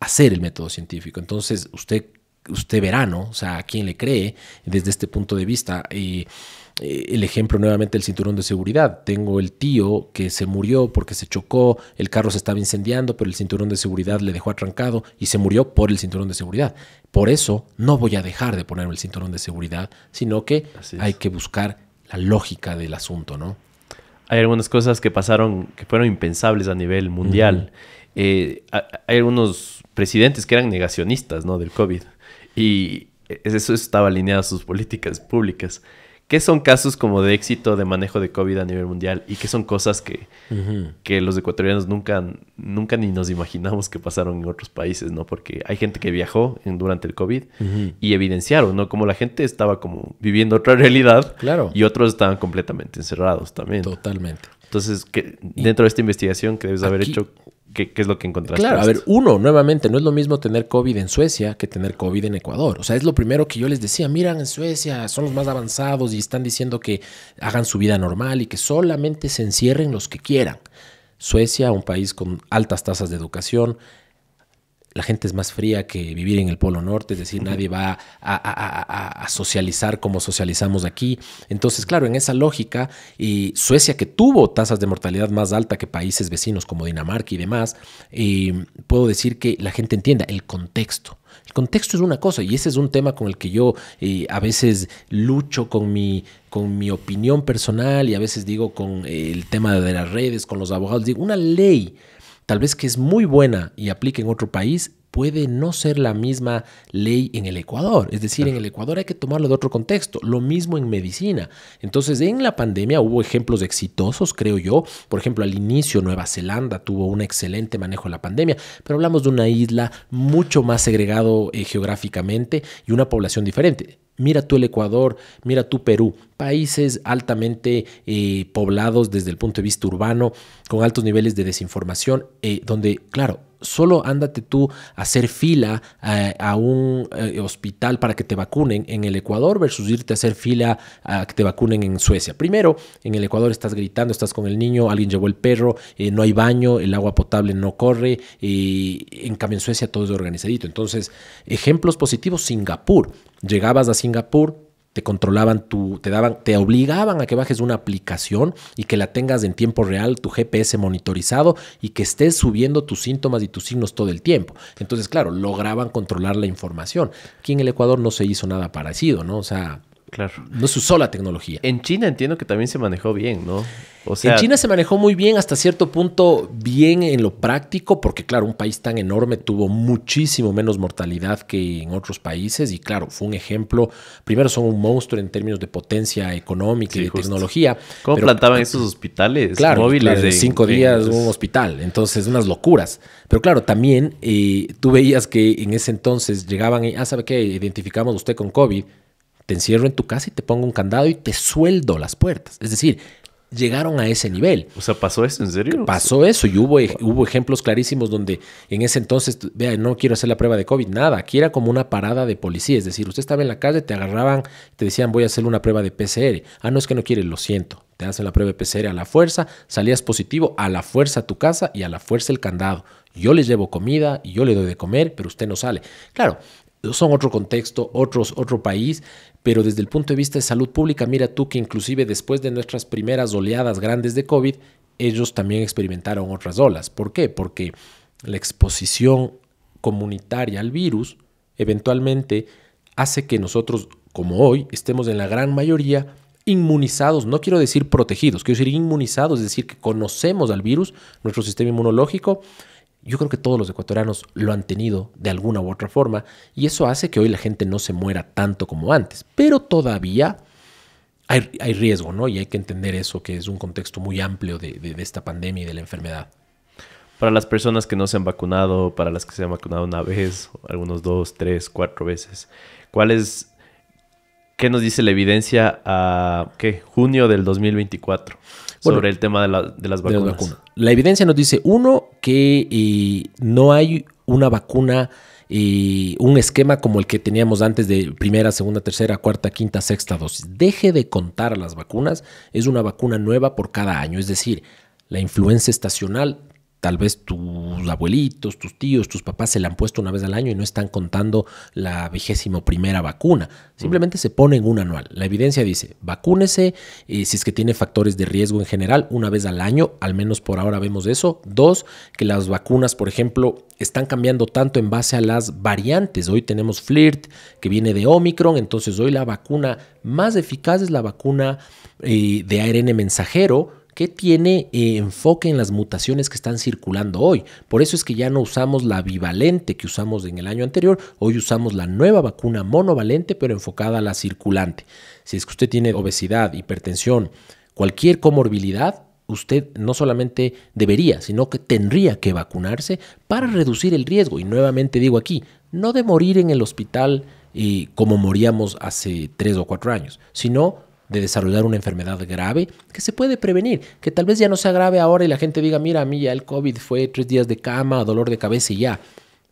hacer el método científico. Entonces, usted usted verá, ¿no? O sea, a quién le cree desde este punto de vista. Y eh, el ejemplo nuevamente del cinturón de seguridad. Tengo el tío que se murió porque se chocó, el carro se estaba incendiando, pero el cinturón de seguridad le dejó atrancado y se murió por el cinturón de seguridad. Por eso no voy a dejar de ponerme el cinturón de seguridad, sino que hay que buscar la lógica del asunto, ¿no? Hay algunas cosas que pasaron que fueron impensables a nivel mundial. Eh, hay algunos presidentes que eran negacionistas, ¿no? Del COVID. Y eso estaba alineado a sus políticas públicas. ¿Qué son casos como de éxito de manejo de COVID a nivel mundial? ¿Y qué son cosas que, que los ecuatorianos nunca, nunca ni nos imaginamos que pasaron en otros países, ¿no? Porque hay gente que viajó durante el COVID y evidenciaron, ¿no? Como la gente estaba como viviendo otra realidad. Y otros estaban completamente encerrados también. Totalmente. Entonces, que dentro de esta investigación que debes haber hecho, ¿qué, ¿qué, es lo que encontraste? Claro, a ver, uno, nuevamente, no es lo mismo tener COVID en Suecia que tener COVID en Ecuador. O sea, es lo primero que yo les decía, miran, en Suecia son los más avanzados y están diciendo que hagan su vida normal y que solamente se encierren los que quieran. Suecia, un país con altas tasas de educación, la gente es más fría que vivir en el Polo Norte, es decir, nadie va a, socializar como socializamos aquí. Entonces, claro, en esa lógica, y Suecia, que tuvo tasas de mortalidad más alta que países vecinos como Dinamarca y demás, puedo decir que la gente entienda el contexto. El contexto es una cosa y ese es un tema con el que yo eh, a veces lucho con mi, con mi opinión personal y a veces digo con eh, el tema de las redes, con los abogados, digo, una ley tal vez que es muy buena y aplique en otro país puede no ser la misma ley en el Ecuador. Es decir, en el Ecuador hay que tomarlo de otro contexto. Lo mismo en medicina. Entonces, en la pandemia hubo ejemplos exitosos, creo yo. Por ejemplo, al inicio Nueva Zelanda tuvo un excelente manejo de la pandemia, pero hablamos de una isla mucho más segregado eh, geográficamente y una población diferente. Mira tú el Ecuador, mira tú Perú, países altamente eh, poblados desde el punto de vista urbano, con altos niveles de desinformación, eh, donde, claro, solo ándate tú a hacer fila eh, a, un eh, hospital para que te vacunen en el Ecuador versus irte a hacer fila a que te vacunen en Suecia. Primero, en el Ecuador estás gritando, estás con el niño, alguien llevó el perro, eh, no hay baño, el agua potable no corre, y en cambio en Suecia todo es organizadito. Entonces, ejemplos positivos, Singapur. Llegabas a Singapur, te controlaban tu, te daban, te obligaban a que bajes una aplicación y que la tengas en tiempo real, tu GPS monitorizado y que estés subiendo tus síntomas y tus signos todo el tiempo. Entonces, claro, lograban controlar la información. Aquí en el Ecuador no se hizo nada parecido, ¿no? O sea, Claro. No se usó la tecnología. En China entiendo que también se manejó bien, ¿no? O sea, en China se manejó muy bien, hasta cierto punto bien en lo práctico, porque claro, un país tan enorme tuvo muchísimo menos mortalidad que en otros países y claro, fue un ejemplo. Primero son un monstruo en términos de potencia económica y de tecnología. ¿Cómo plantaban eh, esos hospitales claro, móviles? de cinco días un hospital, entonces unas locuras. Pero claro, también eh, tú veías que en ese entonces llegaban y, ah, ¿sabe qué? Identificamos a usted con COVID te encierro en tu casa y te pongo un candado y te sueldo las puertas. Es decir, llegaron a ese nivel. O sea, pasó eso, ¿en serio? Pasó eso y hubo, hubo ejemplos clarísimos donde en ese entonces, vea, no quiero hacer la prueba de COVID, nada, aquí era como una parada de policía, es decir, usted estaba en la calle, te agarraban, te decían, voy a hacer una prueba de PCR. Ah, no es que no quiere, lo siento. Te hacen la prueba de PCR a la fuerza, salías positivo, a la fuerza a tu casa y a la fuerza el candado. Yo les llevo comida, y yo le doy de comer, pero usted no sale. Claro, son otro contexto, otros, otro país, pero desde el punto de vista de salud pública, mira tú que inclusive después de nuestras primeras oleadas grandes de COVID, ellos también experimentaron otras olas. ¿Por qué? Porque la exposición comunitaria al virus eventualmente hace que nosotros, como hoy, estemos en la gran mayoría inmunizados, no quiero decir protegidos, quiero decir inmunizados, es decir, que conocemos al virus, nuestro sistema inmunológico, yo creo que todos los ecuatorianos lo han tenido de alguna u otra forma y eso hace que hoy la gente no se muera tanto como antes, pero todavía hay, riesgo, ¿no? Y hay que entender eso, que es un contexto muy amplio de, esta pandemia y de la enfermedad. Para las personas que no se han vacunado, para las que se han vacunado una vez, algunos dos, tres, cuatro veces, ¿cuál es, qué nos dice la evidencia a, qué, junio del 2024? sobre el tema de, las vacunas. La evidencia nos dice, uno, que eh, no hay una vacuna y eh, un esquema como el que teníamos antes de primera, segunda, tercera, cuarta, quinta, sexta dosis. Deje de contar las vacunas, es una vacuna nueva por cada año, es decir, la influenza estacional Tal vez tus abuelitos, tus tíos, tus papás se la han puesto una vez al año y no están contando la vigésimo primera vacuna. Simplemente se se en un anual. La evidencia dice, vacúnese eh, si es que tiene factores de riesgo en general una vez al año, al menos por ahora vemos eso. Dos, que las vacunas, por ejemplo, están cambiando tanto en base a las variantes. Hoy tenemos FLIRT que viene de Omicron, entonces hoy la vacuna más eficaz es la vacuna eh, de ARN mensajero que tiene eh, enfoque en las mutaciones que están circulando hoy. Por eso es que ya no usamos la bivalente que usamos en el año anterior, hoy usamos la nueva vacuna monovalente pero enfocada a la circulante. Si es que usted tiene obesidad, hipertensión, cualquier comorbilidad, usted no solamente debería, sino que tendría que vacunarse para reducir el riesgo. Y nuevamente digo aquí, no de morir en el hospital eh, como moríamos hace tres o cuatro años, sino de desarrollar una enfermedad grave que se puede prevenir, que tal vez ya no sea grave ahora y la gente diga, mira, a mí ya el COVID fue tres días de cama, dolor de cabeza y ya.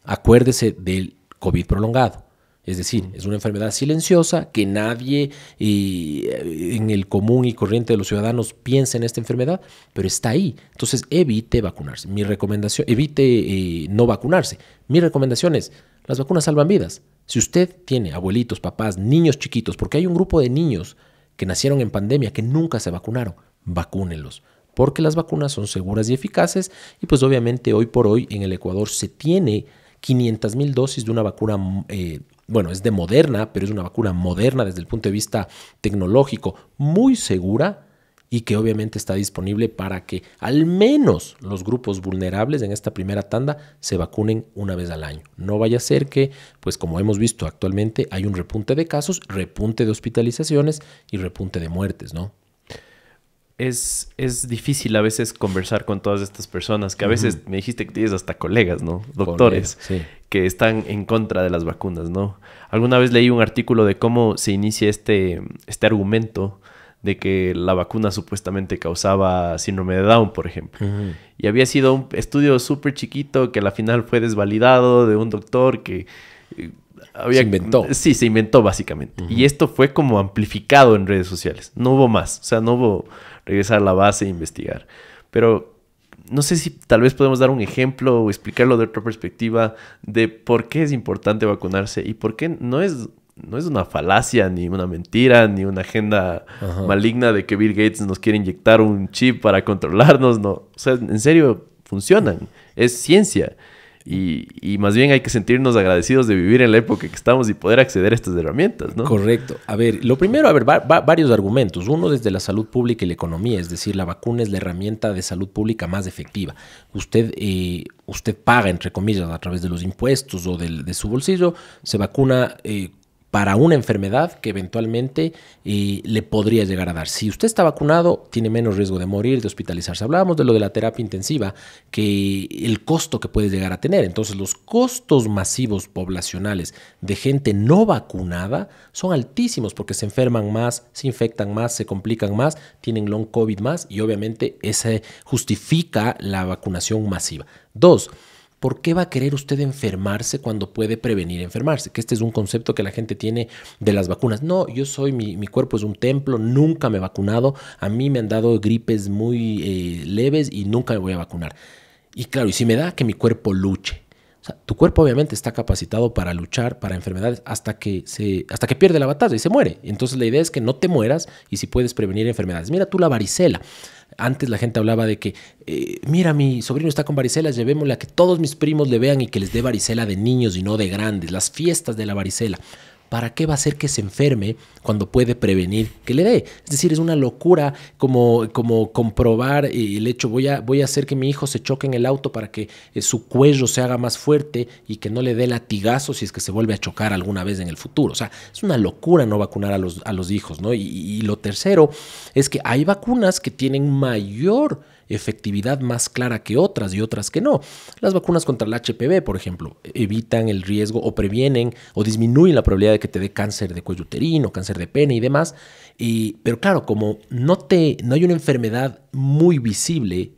Acuérdese del COVID prolongado. Es decir, es una enfermedad silenciosa que nadie eh, en el común y corriente de los ciudadanos piensa en esta enfermedad, pero está ahí. Entonces evite vacunarse. Mi recomendación, evite eh, no vacunarse. Mi recomendación es, las vacunas salvan vidas. Si usted tiene abuelitos, papás, niños chiquitos, porque hay un grupo de niños que nacieron en pandemia, que nunca se vacunaron, vacúnenlos, porque las vacunas son seguras y eficaces y pues obviamente hoy por hoy en el Ecuador se tiene 500 mil dosis de una vacuna, eh, bueno, es de moderna, pero es una vacuna moderna desde el punto de vista tecnológico, muy segura, y que obviamente está disponible para que al menos los grupos vulnerables en esta primera tanda se vacunen una vez al año. No vaya a ser que, pues como hemos visto actualmente, hay un repunte de casos, repunte de hospitalizaciones y repunte de muertes, ¿no? Es, es difícil a veces conversar con todas estas personas, que a veces me dijiste que tienes hasta colegas, ¿no? Doctores, que están en contra de las vacunas, ¿no? Alguna vez leí un artículo de cómo se inicia este, este argumento de que la vacuna supuestamente causaba síndrome de Down, por ejemplo. Y había sido un estudio súper chiquito que a la final fue desvalidado de un doctor que eh, había... Se inventó. Sí, se inventó básicamente. Y esto fue como amplificado en redes sociales. No hubo más. O sea, no hubo regresar a la base e investigar. Pero no sé si tal vez podemos dar un ejemplo o explicarlo de otra perspectiva de por qué es importante vacunarse y por qué no es no es una falacia, ni una mentira, ni una agenda maligna de que Bill Gates nos quiere inyectar un chip para controlarnos, no. O sea, en serio, funcionan. Es ciencia. Y, más bien hay que sentirnos agradecidos de vivir en la época que estamos y poder acceder a estas herramientas, ¿no? Correcto. A ver, lo primero, a ver, varios argumentos. Uno desde la salud pública y la economía, es decir, la vacuna es la herramienta de salud pública más efectiva. Usted, eh, usted paga, entre comillas, a través de los impuestos o de su bolsillo, se vacuna eh, para una enfermedad que eventualmente eh, le podría llegar a dar. Si usted está vacunado, tiene menos riesgo de morir, de hospitalizarse. Hablábamos de lo de la terapia intensiva, que el costo que puede llegar a tener. Entonces, los costos masivos poblacionales de gente no vacunada son altísimos porque se enferman más, se infectan más, se complican más, tienen long COVID más y obviamente ese justifica la vacunación masiva. Dos, ¿Por qué va a querer usted enfermarse cuando puede prevenir enfermarse? Que este es un concepto que la gente tiene de las vacunas. No, yo soy, mi, cuerpo es un templo, nunca me he vacunado, a mí me han dado gripes muy eh, leves y nunca me voy a vacunar. Y claro, y si me da, que mi cuerpo luche. tu cuerpo obviamente está capacitado para luchar para enfermedades hasta que, se, hasta que pierde la batalla y se muere. Entonces la idea es que no te mueras y si puedes prevenir enfermedades. Mira tú la varicela. Antes la gente hablaba de que, eh, mira, mi sobrino está con varicela, llevémosle a que todos mis primos le vean y que les dé varicela de niños y no de grandes, las fiestas de la varicela. ¿para qué va a hacer que se enferme cuando puede prevenir que le dé? Es decir, es una locura como, como comprobar el hecho, voy a, voy a hacer que mi hijo se choque en el auto para que eh, su cuello se haga más fuerte y que no le dé latigazo si es que se vuelve a chocar alguna vez en el futuro. O sea, es una locura no vacunar a los, a los hijos, ¿no? Y, y lo tercero es que hay vacunas que tienen mayor efectividad más clara que otras y otras que no. Las vacunas contra el HPV, por ejemplo, evitan el riesgo o previenen o disminuyen la probabilidad de que te dé cáncer de cuello uterino, cáncer de pene y demás. Y, pero claro, como no, te, no hay una enfermedad muy visible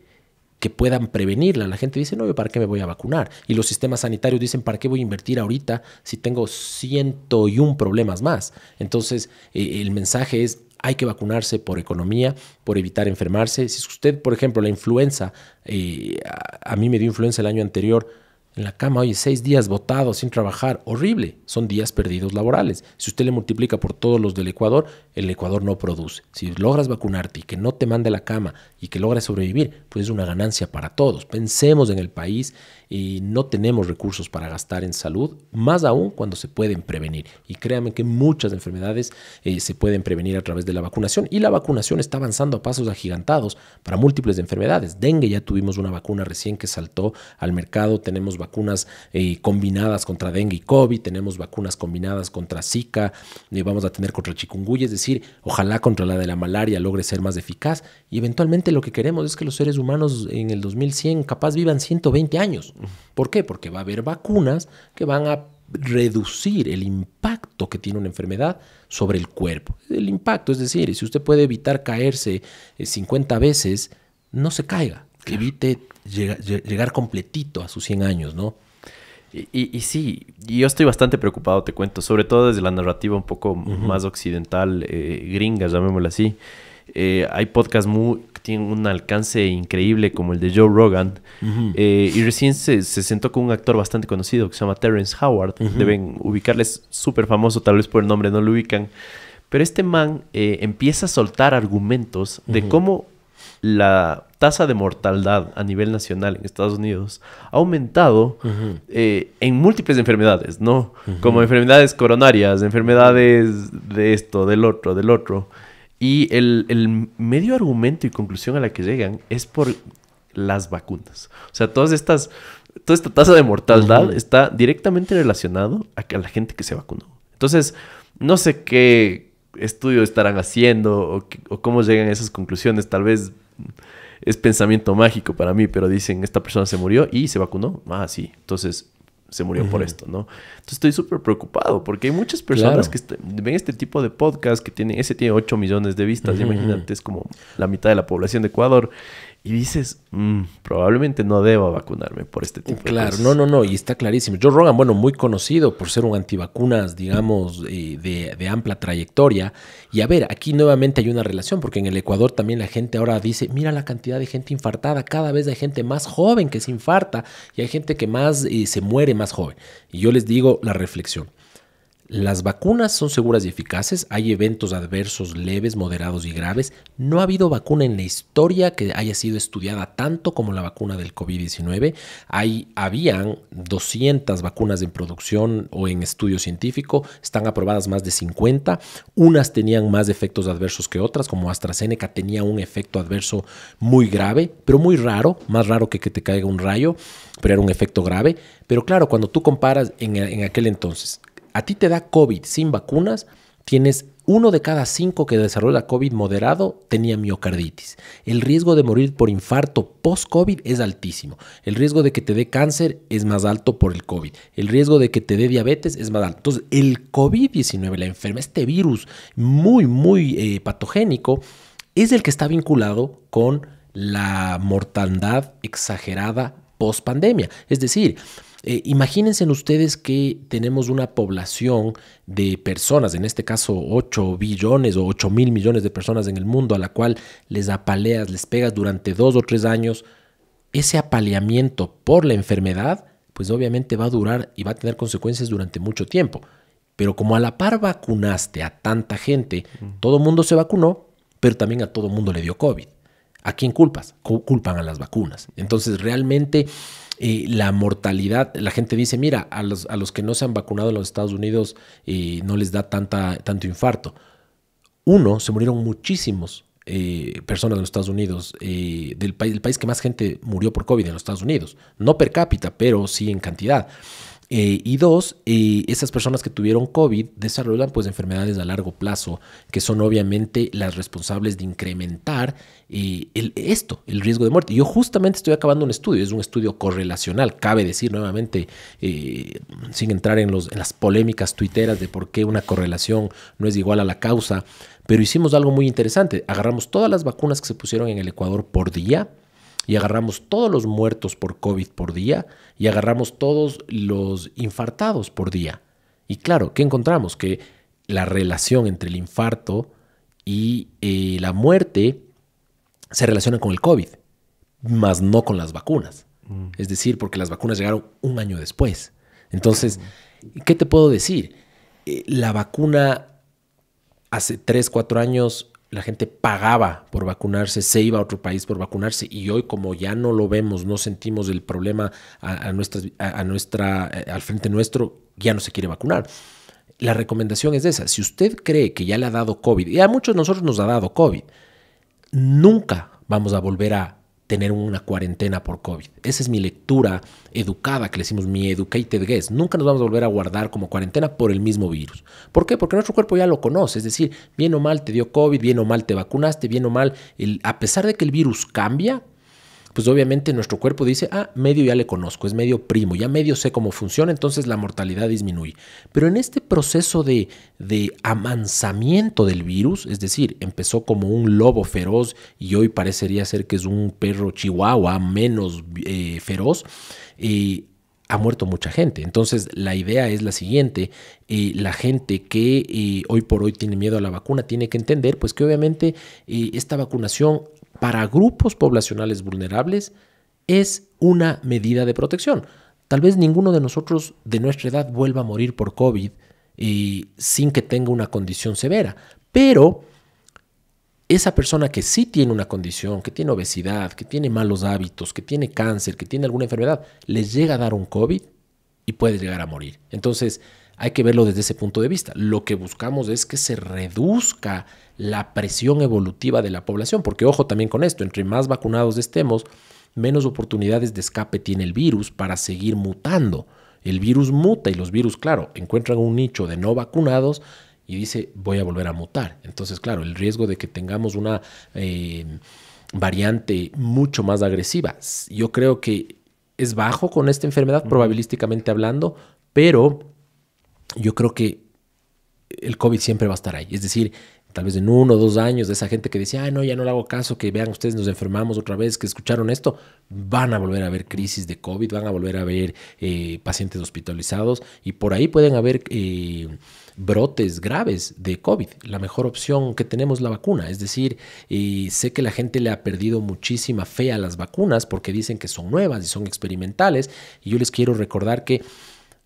que puedan prevenirla. La gente dice, no, para qué me voy a vacunar. Y los sistemas sanitarios dicen, ¿para qué voy a invertir ahorita si tengo 101 problemas más? Entonces, eh, el mensaje es, hay que vacunarse por economía, por evitar enfermarse. Si usted, por ejemplo, la influenza, eh, a, mí me dio influenza el año anterior, en la cama, oye, seis días votados sin trabajar, horrible, son días perdidos laborales. Si usted le multiplica por todos los del Ecuador, el Ecuador no produce. Si logras vacunarte y que no te mande la cama y que logres sobrevivir, pues es una ganancia para todos. Pensemos en el país y no tenemos recursos para gastar en salud, más aún cuando se pueden prevenir. Y créanme que muchas enfermedades eh, se pueden prevenir a través de la vacunación y la vacunación está avanzando a pasos agigantados para múltiples enfermedades. Dengue ya tuvimos una vacuna recién que saltó al mercado, tenemos vacunas eh, combinadas contra dengue y COVID, tenemos vacunas combinadas contra Zika, y eh, vamos a tener contra chikungunya, es decir, ojalá contra la de la malaria logre ser más eficaz y eventualmente lo que queremos es que los seres humanos en el 2100 capaz vivan 120 años. ¿Por qué? Porque va a haber vacunas que van a reducir el impacto que tiene una enfermedad sobre el cuerpo. El impacto, es decir, si usted puede evitar caerse 50 eh, veces, no se caiga, evite llegar, completito a sus 100 años, ¿no? Y, sí, yo estoy bastante preocupado, te cuento, sobre todo desde la narrativa un poco más occidental, eh, gringa, llamémosla así. Eh, hay podcasts muy, tiene un alcance increíble como el de Joe Rogan. Eh, y recién se, sentó con un actor bastante conocido que se llama Terrence Howard. Deben ubicarles súper famoso, tal vez por el nombre no lo ubican. Pero este man eh, empieza a soltar argumentos de cómo la tasa de mortalidad a nivel nacional en Estados Unidos ha aumentado eh, en múltiples enfermedades, ¿no? Como enfermedades coronarias, enfermedades de esto, del otro, del otro. Y el, medio argumento y conclusión a la que llegan es por las vacunas. O sea, todas estas, toda esta tasa de mortalidad está directamente relacionado a, la gente que se vacunó. Entonces, no sé qué estudio estarán haciendo o, o cómo llegan a esas conclusiones. Tal vez es pensamiento mágico para mí, pero dicen, esta persona se murió y se vacunó. Ah, sí. Entonces, se murió por esto, ¿no? Entonces estoy súper preocupado porque hay muchas personas que ven este tipo de podcast que tiene, ese tiene 8 millones de vistas, imagínate, es como la mitad de la población de Ecuador y dices, mm, probablemente no debo vacunarme por este tipo claro, de cosas. Claro, no, no, no, y está clarísimo. Joe Rogan, bueno, muy conocido por ser un antivacunas, digamos, eh, de, de, amplia trayectoria. Y a ver, aquí nuevamente hay una relación, porque en el Ecuador también la gente ahora dice, mira la cantidad de gente infartada, cada vez hay gente más joven que se infarta y hay gente que más eh, se muere más joven. Y yo les digo la reflexión. Las vacunas son seguras y eficaces, hay eventos adversos leves, moderados y graves. No ha habido vacuna en la historia que haya sido estudiada tanto como la vacuna del COVID-19. Hay habían 200 vacunas en producción o en estudio científico, están aprobadas más de 50. Unas tenían más efectos adversos que otras, como AstraZeneca tenía un efecto adverso muy grave, pero muy raro, más raro que que te caiga un rayo, pero era un efecto grave. Pero claro, cuando tú comparas en aquel entonces a ti te da COVID sin vacunas, tienes uno de cada cinco que desarrolla COVID moderado tenía miocarditis. El riesgo de morir por infarto post-COVID es altísimo. El riesgo de que te dé cáncer es más alto por el COVID. El riesgo de que te dé diabetes es más alto. Entonces, el COVID-19, la enfermedad, este virus muy, muy eh, patogénico, es el que está vinculado con la mortandad exagerada post-pandemia. Es decir, eh, imagínense ustedes que tenemos una población de personas, en este caso 8 billones o 8 mil millones de personas en el mundo, a la cual les apaleas, les pegas durante dos o tres años. Ese apaleamiento por la enfermedad, pues obviamente va a durar y va a tener consecuencias durante mucho tiempo. Pero como a la par vacunaste a tanta gente, todo el mundo se vacunó, pero también a todo el mundo le dio COVID. ¿A quién culpas? Culpan a las vacunas. Entonces realmente la mortalidad. La gente dice, mira, a los, que no se han vacunado en los Estados Unidos no les da tanta, tanto infarto. Uno, se murieron muchísimos eh, personas en los Estados Unidos, eh, del país, el país que más gente murió por COVID en los Estados Unidos. No per cápita, pero sí en cantidad. Eh, y dos, eh, esas personas que tuvieron COVID desarrollan pues enfermedades a largo plazo, que son obviamente las responsables de incrementar eh, el, esto, el riesgo de muerte. Yo justamente estoy acabando un estudio, es un estudio correlacional, cabe decir nuevamente, sin entrar en, en las polémicas tuiteras de por qué una correlación no es igual a la causa, pero hicimos algo muy interesante, agarramos todas las vacunas que se pusieron en el Ecuador por día, y agarramos todos los muertos por COVID por día y agarramos todos los infartados por día. Y claro, ¿qué encontramos? Que la relación entre el infarto y eh, la muerte se relaciona con el COVID, más no con las vacunas. Mm. Es decir, porque las vacunas llegaron un año después. Entonces, ¿qué te puedo decir? Eh, la vacuna hace tres, cuatro años la gente pagaba por vacunarse, se iba a otro país por vacunarse y hoy como ya no lo vemos, no sentimos el problema a, eh, al frente nuestro, ya no se quiere vacunar. La recomendación es esa, si usted cree que ya le ha dado COVID, y a muchos de nosotros nos ha dado COVID, nunca vamos a volver a tener una cuarentena por COVID. Esa es mi lectura educada que le decimos mi educated guess. Nunca nos vamos a volver a guardar como cuarentena por el mismo virus. ¿Por qué? Porque nuestro cuerpo ya lo conoce. Es decir, bien o mal te dio COVID, bien o mal te vacunaste, bien o mal, a pesar de que el virus cambia, pues obviamente nuestro cuerpo dice, ah, medio ya le conozco, es medio primo, ya medio sé cómo funciona, entonces la mortalidad disminuye. Pero en este proceso de, de amansamiento del virus, es decir, empezó como un lobo feroz y hoy parecería ser que es un perro chihuahua menos eh, feroz, y eh, ha muerto mucha gente. Entonces, la idea es la siguiente, eh, la gente que hoy por hoy tiene miedo a la vacuna tiene que entender pues que obviamente esta vacunación para grupos poblacionales vulnerables es una medida de protección. Tal vez ninguno de nosotros de nuestra edad vuelva a morir por COVID y eh, sin que tenga una condición severa, pero esa persona que sí tiene una condición, que tiene obesidad, que tiene malos hábitos, que tiene cáncer, que tiene alguna enfermedad, les llega a dar un COVID y puede llegar a morir. Entonces, hay que verlo desde ese punto de vista. Lo que buscamos es que se reduzca la presión evolutiva de la población, porque ojo también con esto, entre más vacunados estemos, menos oportunidades de escape tiene el virus para seguir mutando. El virus muta y los virus, claro, encuentran un nicho de no vacunados y dice voy a volver a mutar. Entonces, claro, el riesgo de que tengamos una eh, variante mucho más agresiva, yo creo que es bajo con esta enfermedad, probabilísticamente hablando, pero yo creo que el COVID siempre va a estar ahí. Es decir, tal vez en uno o dos años, de esa gente que decía, ay, no, ya no le hago caso, que vean ustedes, nos enfermamos otra vez, que escucharon esto, van a volver a haber crisis de COVID, van a volver a haber eh, pacientes hospitalizados y por ahí pueden haber eh, brotes graves de COVID. La mejor opción que tenemos es la vacuna. Es decir, eh, sé que la gente le ha perdido muchísima fe a las vacunas porque dicen que son nuevas y son experimentales y yo les quiero recordar que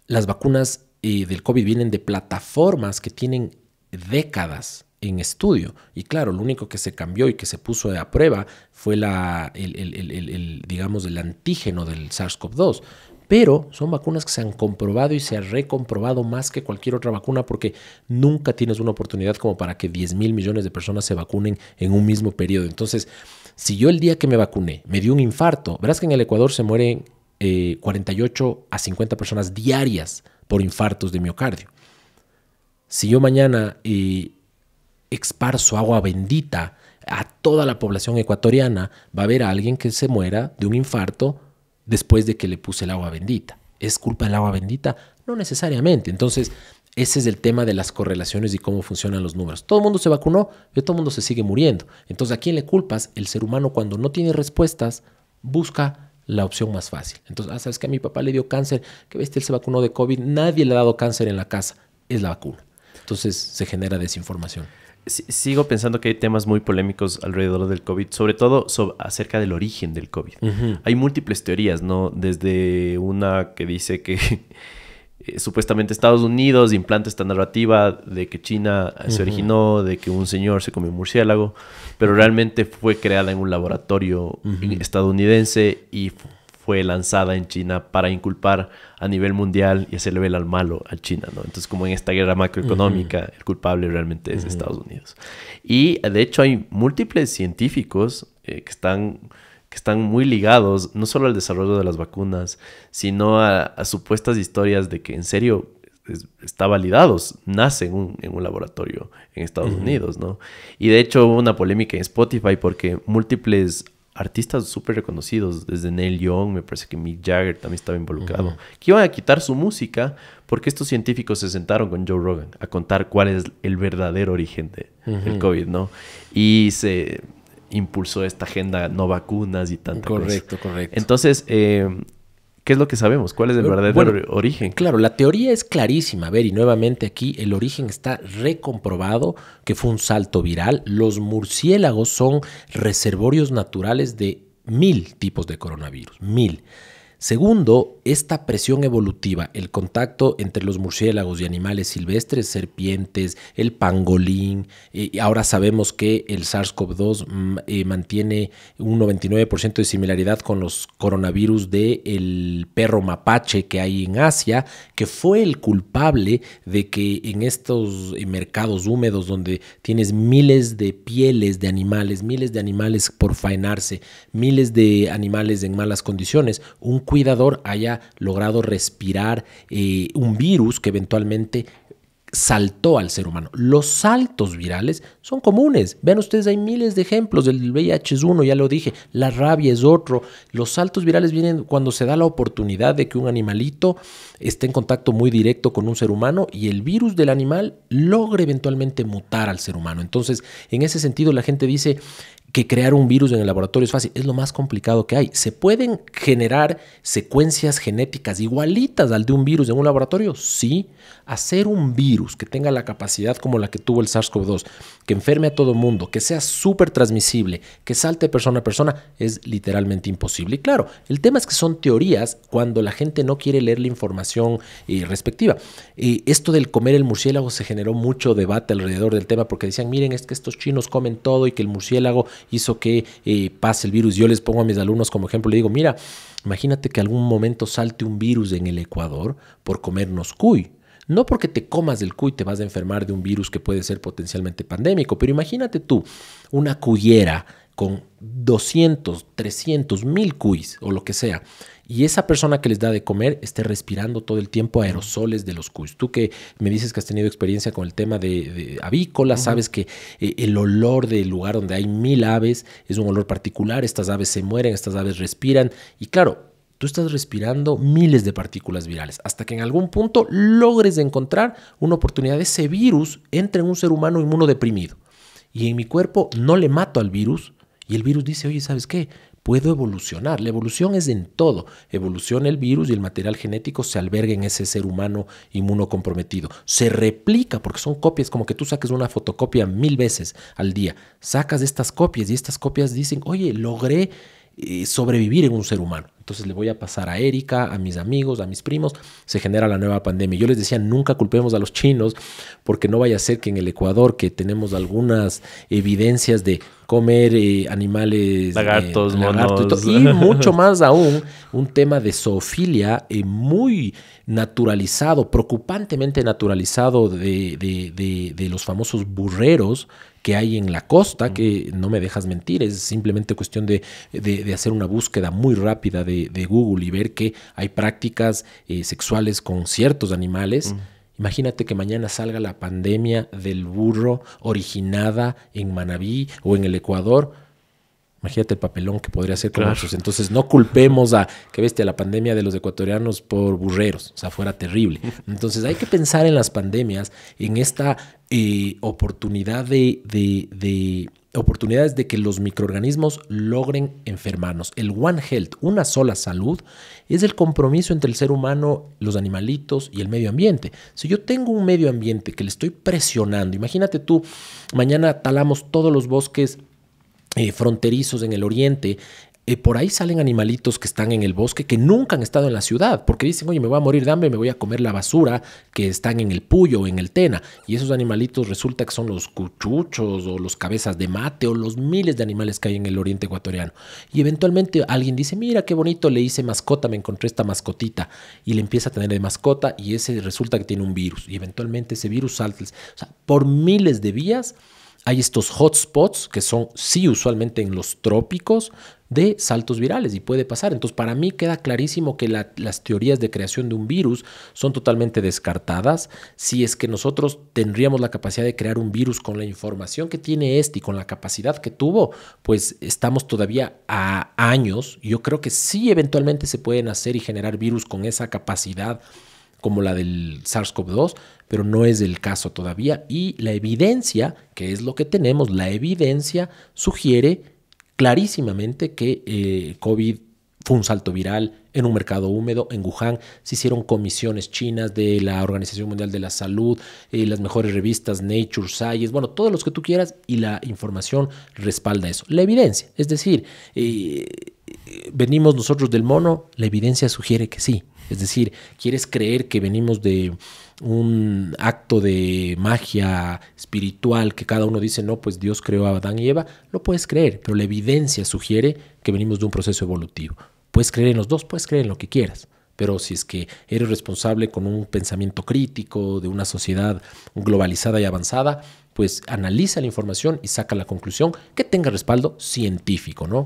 las vacunas del COVID vienen de plataformas que tienen décadas en estudio. Y claro, lo único que se cambió y que se puso a prueba fue la, el, digamos, el antígeno del SARS-CoV-2. Pero son vacunas que se han comprobado y se han recomprobado más que cualquier otra vacuna porque nunca tienes una oportunidad como para que 10 mil millones de personas se vacunen en un mismo periodo. Entonces, si yo el día que me vacuné me dio un infarto, verás que en el Ecuador se mueren 48 eh, a 50 personas diarias por infartos de miocardio. Si yo mañana eh, exparso agua bendita a toda la población ecuatoriana, va a haber a alguien que se muera de un infarto después de que le puse el agua bendita. ¿Es culpa del agua bendita? No necesariamente. Entonces, ese es el tema de las correlaciones y cómo funcionan los números. Todo el mundo se vacunó, y todo el mundo se sigue muriendo. Entonces, ¿a quién le culpas? El ser humano cuando no tiene respuestas busca la opción más fácil. Entonces, ah, sabes que a mi papá le dio cáncer, que ves, él se vacunó de COVID, nadie le ha dado cáncer en la casa, es la vacuna. Entonces se genera desinformación sigo pensando que hay temas muy polémicos alrededor del COVID, sobre todo acerca del origen del COVID. Hay múltiples teorías, ¿no? Desde una que dice que eh, supuestamente Estados Unidos implanta esta narrativa de que China se originó, de que un señor se comió un murciélago, pero realmente fue creada en un laboratorio estadounidense y fue lanzada en China para inculpar a nivel mundial y hacerle ver al malo a China, ¿no? Entonces, como en esta guerra macroeconómica, el culpable realmente es Estados Unidos. Y de hecho hay múltiples científicos eh, que están que están muy ligados no solo al desarrollo de las vacunas, sino a, supuestas historias de que en serio está validados, nacen en un, laboratorio en Estados Unidos, ¿no? Y de hecho hubo una polémica en Spotify porque múltiples artistas súper reconocidos, desde Neil Young, me parece que Mick Jagger también estaba involucrado, que iban a quitar su música porque estos científicos se sentaron con Joe Rogan a contar cuál es el verdadero origen del COVID, ¿no? Y se impulsó esta agenda no vacunas y tanto. correcto, Correcto, correcto. Entonces, eh, ¿Qué es lo que sabemos? ¿Cuál es el eh, verdadero origen? Claro, la teoría es clarísima. A ver, y nuevamente aquí el origen está recomprobado, que fue un salto viral. Los murciélagos son reservorios naturales de mil tipos de coronavirus, mil. Segundo, esta presión evolutiva, el contacto entre los murciélagos y animales silvestres, serpientes, el pangolín, eh, y ahora sabemos que el SARS-CoV-2 mm, eh, mantiene un 99% de similaridad con los coronavirus del perro mapache que hay en Asia, que fue el culpable de que en estos eh, mercados húmedos donde tienes miles de pieles de animales, miles de animales por faenarse, miles de animales en malas condiciones, un cuidador haya logrado respirar eh, un virus que eventualmente saltó al ser humano. Los saltos virales son comunes. Vean ustedes, hay miles de ejemplos. del VIH es uno, ya lo dije. La rabia es otro. Los saltos virales vienen cuando se da la oportunidad de que un animalito esté en contacto muy directo con un ser humano y el virus del animal logre eventualmente mutar al ser humano. Entonces, en ese sentido, la gente dice, que crear un virus en el laboratorio es fácil, es lo más complicado que hay. ¿Se pueden generar secuencias genéticas igualitas al de un virus en un laboratorio? Sí. Hacer un virus que tenga la capacidad como la que tuvo el SARS-CoV-2, que enferme a todo mundo, que sea súper transmisible, que salte persona a persona, es literalmente imposible. Y claro, el tema es que son teorías cuando la gente no quiere leer la información eh, respectiva. Eh, esto del comer el murciélago se generó mucho debate alrededor del tema porque decían, miren, es que estos chinos comen todo y que el murciélago hizo que eh, pase el virus. Yo les pongo a mis alumnos como ejemplo, le digo, mira, imagínate que algún momento salte un virus en el Ecuador por comernos cuy. No porque te comas del cuy te vas a enfermar de un virus que puede ser potencialmente pandémico, pero imagínate tú una cuyera con 200, 300, 1000 cuis o lo que sea, y esa persona que les da de comer esté respirando todo el tiempo aerosoles de los cuis. Tú que me dices que has tenido experiencia con el tema de, avícolas. avícola, sabes que eh, el olor del lugar donde hay mil aves es un olor particular, estas aves se mueren, estas aves respiran, y claro, tú estás respirando miles de partículas virales, hasta que en algún punto logres encontrar una oportunidad de ese virus entre en un ser humano inmunodeprimido. Y en mi cuerpo no le mato al virus, y el virus dice, oye, ¿sabes qué? Puedo evolucionar. La evolución es en todo. Evoluciona el virus y el material genético se alberga en ese ser humano inmunocomprometido. Se replica porque son copias, como que tú saques una fotocopia mil veces al día. Sacas estas copias y estas copias dicen, oye, logré eh, sobrevivir en un ser humano. Entonces le voy a pasar a Erika, a mis amigos, a mis primos, se genera la nueva pandemia. Yo les decía, nunca culpemos a los chinos, porque no vaya a ser que en el Ecuador, que tenemos algunas evidencias de comer eh, animales, lagartos, eh, monos. Y, mucho más aún, un tema de zoofilia muy naturalizado, preocupantemente naturalizado de los famosos burreros, que hay en la costa, que no me dejas mentir, es simplemente cuestión de, hacer una búsqueda muy rápida de, Google y ver que hay prácticas eh, sexuales con ciertos animales. Imagínate que mañana salga la pandemia del burro originada en Manabí o en el Ecuador Imagínate el papelón que podría ser con nosotros. Entonces, no culpemos a, qué a la pandemia de los ecuatorianos por burreros. O sea, fuera terrible. Entonces, hay que pensar en las pandemias, en esta eh, oportunidad oportunidades de que los microorganismos logren enfermarnos. El One Health, una sola salud, es el compromiso entre el ser humano, los animalitos y el medio ambiente. Si yo tengo un medio ambiente que le estoy presionando, imagínate tú, mañana talamos todos los bosques eh, fronterizos en el oriente, eh, por ahí salen animalitos que están en el bosque que nunca han estado en la ciudad, porque dicen, oye, me voy a morir de hambre, me voy a comer la basura que están en el Puyo, en el Tena. Y esos animalitos resulta que son los cuchuchos o los cabezas de mate o los miles de animales que hay en el oriente ecuatoriano. Y eventualmente alguien dice, mira qué bonito, le hice mascota, me encontré esta mascotita. Y le empieza a tener de mascota y ese resulta que tiene un virus. Y eventualmente ese virus salta, o sea, por miles de vías hay estos hotspots que son, sí, usualmente en los trópicos de saltos virales y puede pasar. Entonces, para mí queda clarísimo que las teorías de creación de un virus son totalmente descartadas. Si es que nosotros tendríamos la capacidad de crear un virus con la información que tiene este y con la capacidad que tuvo, pues estamos todavía a años. Yo creo que sí, eventualmente se pueden hacer y generar virus con esa capacidad como la del SARS-CoV-2, pero no es el caso todavía. Y la evidencia, que es lo que tenemos, la evidencia sugiere clarísimamente que eh, COVID fue un salto viral en un mercado húmedo, en Wuhan, se hicieron comisiones chinas de la Organización Mundial de la Salud, eh, las mejores revistas Nature, Science, bueno, todos los que tú quieras y la información respalda eso. La evidencia, es decir, eh, venimos nosotros del mono, la evidencia sugiere que sí, es decir, quieres creer que venimos de un acto de magia espiritual que cada uno dice, no, pues Dios creó a Adán y Eva, lo puedes creer, pero la evidencia sugiere que venimos de un proceso evolutivo. Puedes creer en los dos, puedes creer en lo que quieras. Pero si es que eres responsable con un pensamiento crítico de una sociedad globalizada y avanzada, pues analiza la información y saca la conclusión que tenga respaldo científico, ¿no?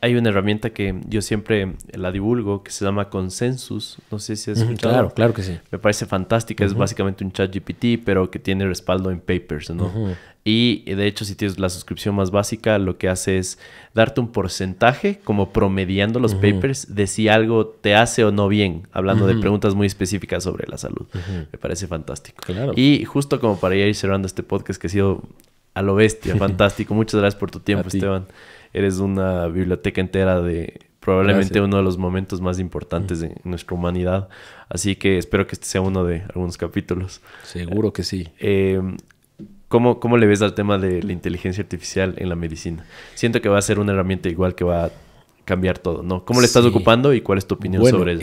hay una herramienta que yo siempre la divulgo que se llama Consensus. No sé si has escuchado. Claro, claro que sí. Me parece fantástica. Es básicamente un chat GPT, pero que tiene respaldo en papers, ¿no? Y de hecho, si tienes la suscripción más básica, lo que hace es darte un porcentaje, como promediando los papers, de si algo te hace o no bien, hablando de preguntas muy específicas sobre la salud. Me parece fantástico. Y justo como para ir cerrando este podcast que ha sido a lo bestia, fantástico. Muchas gracias por tu tiempo, Esteban eres una biblioteca entera de probablemente uno de los momentos más importantes de nuestra humanidad. Así que espero que este sea uno de algunos capítulos. Seguro que sí. Em, ¿cómo, le ves al tema de la inteligencia artificial en la medicina? Siento que va a ser una herramienta igual que va a cambiar todo, ¿no? ¿Cómo le estás ocupando y cuál es tu opinión sobre él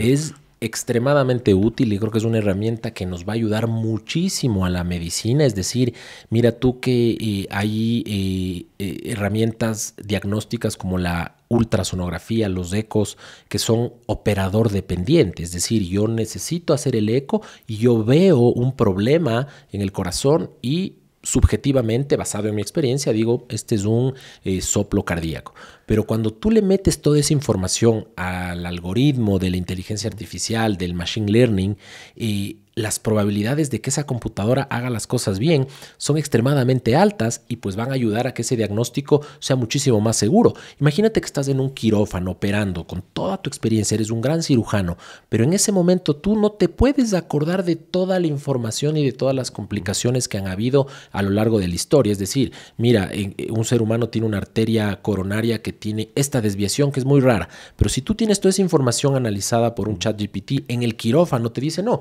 extremadamente útil y creo que es una herramienta que nos va a ayudar muchísimo a la medicina. Es decir, mira tú que eh, hay eh, eh, herramientas diagnósticas como la ultrasonografía, los ecos, que son operador dependientes. Es decir, yo necesito hacer el eco y yo veo un problema en el corazón y subjetivamente, basado en mi experiencia, digo, este es un eh, soplo cardíaco. Pero cuando tú le metes toda esa información al algoritmo de la inteligencia artificial, del machine learning, y eh, las probabilidades de que esa computadora haga las cosas bien son extremadamente altas y pues van a ayudar a que ese diagnóstico sea muchísimo más seguro. Imagínate que estás en un quirófano operando con toda tu experiencia, eres un gran cirujano, pero en ese momento tú no te puedes acordar de toda la información y de todas las complicaciones que han habido a lo largo de la historia. Es decir, mira, eh, un ser humano tiene una arteria coronaria que tiene esta desviación que es muy rara, pero si tú tienes toda esa información analizada por un chat GPT en el quirófano, te dice no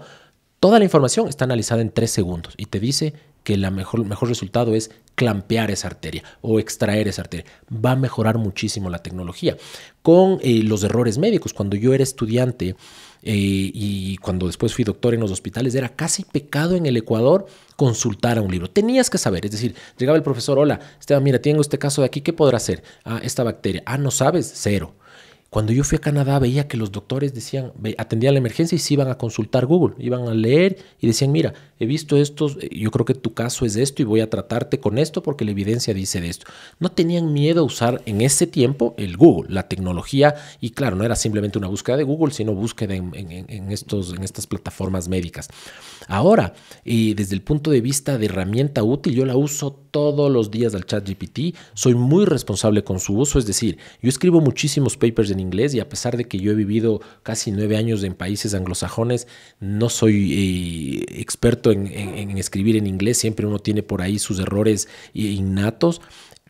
Toda la información está analizada en tres segundos y te dice que el mejor, mejor resultado es clampear esa arteria o extraer esa arteria. Va a mejorar muchísimo la tecnología. Con eh, los errores médicos, cuando yo era estudiante eh, y cuando después fui doctor en los hospitales, era casi pecado en el Ecuador consultar a un libro. Tenías que saber, es decir, llegaba el profesor, hola, Esteban, mira, tengo este caso de aquí, ¿qué podrá hacer? Ah, esta bacteria. Ah, no sabes, cero. Cuando yo fui a Canadá veía que los doctores decían, atendían la emergencia y se iban a consultar Google, iban a leer y decían, mira, he visto esto, eh, yo creo que tu caso es esto y voy a tratarte con esto porque la evidencia dice de esto. No tenían miedo a usar en ese tiempo el Google, la tecnología, y claro, no era simplemente una búsqueda de Google, sino búsqueda en, en estos, en estas plataformas médicas. Ahora, y eh, desde el punto de vista de herramienta útil, yo la uso todos los días al chat GPT, soy muy responsable con su uso, es decir, yo escribo muchísimos papers en inglés y a pesar de que yo he vivido casi nueve años en países anglosajones, no soy eh, experto en, escribir en inglés, siempre uno tiene por ahí sus errores innatos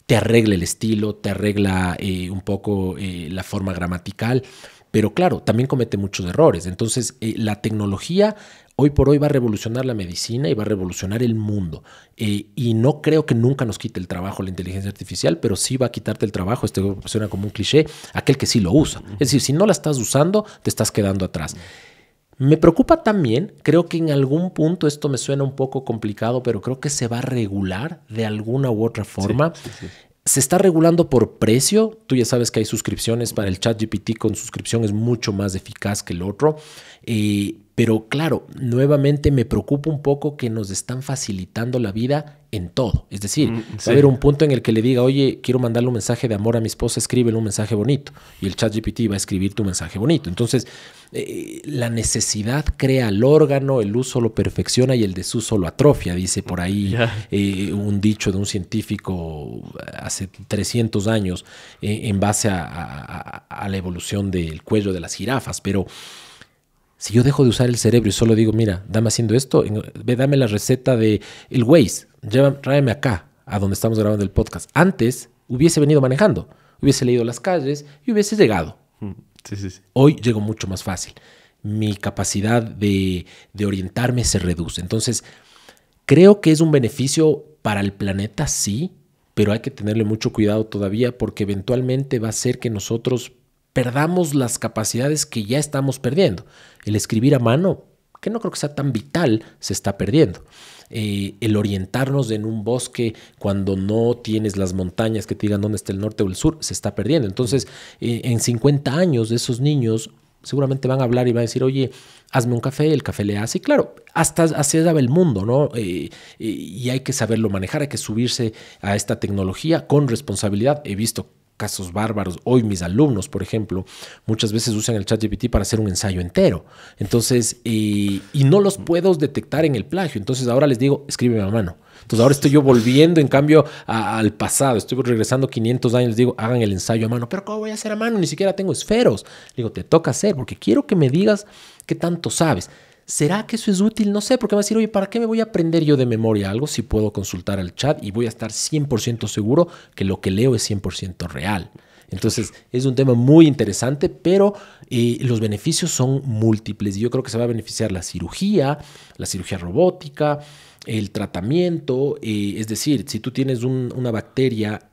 te arregla el estilo, te arregla eh, un poco eh, la forma gramatical, pero claro, también comete muchos errores. Entonces, la tecnología hoy por hoy va a revolucionar la medicina y va a revolucionar el mundo. Eh, y no creo que nunca nos quite el trabajo la inteligencia artificial, pero sí va a quitarte el trabajo, esto suena como un cliché, aquel que sí lo usa. Es decir, si no la estás usando, te estás quedando atrás. Me preocupa también, creo que en algún punto esto me suena un poco complicado, pero creo que se va a regular de alguna u otra forma. Se está regulando por precio. Tú ya sabes que hay suscripciones para el chat GPT con suscripción es mucho más eficaz que el otro. Eh, pero claro, nuevamente me preocupa un poco que nos están facilitando la vida en todo. Es decir, mm, va a haber un punto en el que le diga, oye, quiero mandarle un mensaje de amor a mi esposa, escríbele un mensaje bonito. Y el chat GPT va a escribir tu mensaje bonito. Entonces, eh, la necesidad crea el órgano, el uso lo perfecciona y el desuso lo atrofia, dice por ahí eh, un dicho de un científico hace 300 años eh, en base a, a la evolución del cuello de las jirafas. Pero si yo dejo de usar el cerebro y solo digo, mira, dame haciendo esto, dame la receta de el Waze, tráeme acá, a donde estamos grabando el podcast. Antes hubiese venido manejando, hubiese leído las calles y hubiese llegado. Mm, Hoy llego mucho más fácil. Mi capacidad de orientarme se reduce. Entonces, creo que es un beneficio para el planeta, sí, pero hay que tenerle mucho cuidado todavía porque eventualmente va a ser que nosotros perdamos las capacidades que ya estamos perdiendo. El escribir a mano, que no creo que sea tan vital, se está perdiendo. Eh, el orientarnos en un bosque cuando no tienes las montañas que te digan dónde está el norte o el sur, se está perdiendo. Entonces, eh, en 50 años esos niños seguramente van a hablar y van a decir, oye, hazme un café, el café le hace. Y claro, hasta así daba el mundo, ¿no? Eh, y hay que saberlo manejar, hay que subirse a esta tecnología con responsabilidad. He visto casos bárbaros. Hoy mis alumnos, por ejemplo, muchas veces usan el chat GPT para hacer un ensayo entero. Entonces, eh, y, no los puedo detectar en el plagio. Entonces ahora les digo, escríbeme a mano. Entonces ahora estoy yo volviendo, en cambio, al pasado. Estoy regresando 500 años, les digo, hagan el ensayo a mano. Pero ¿cómo voy a hacer a mano? Ni siquiera tengo esferos. Digo, te toca hacer porque quiero que me digas qué tanto sabes. ¿Será que eso es útil? No sé, porque me va a decir, oye, ¿para qué me voy a aprender yo de memoria algo si puedo consultar al chat y voy a estar 100% seguro que lo que leo es 100% real? Entonces, es un tema muy interesante, pero eh, los beneficios son múltiples. y Yo creo que se va a beneficiar la cirugía, la cirugía robótica, el tratamiento. Eh, es decir, si tú tienes una bacteria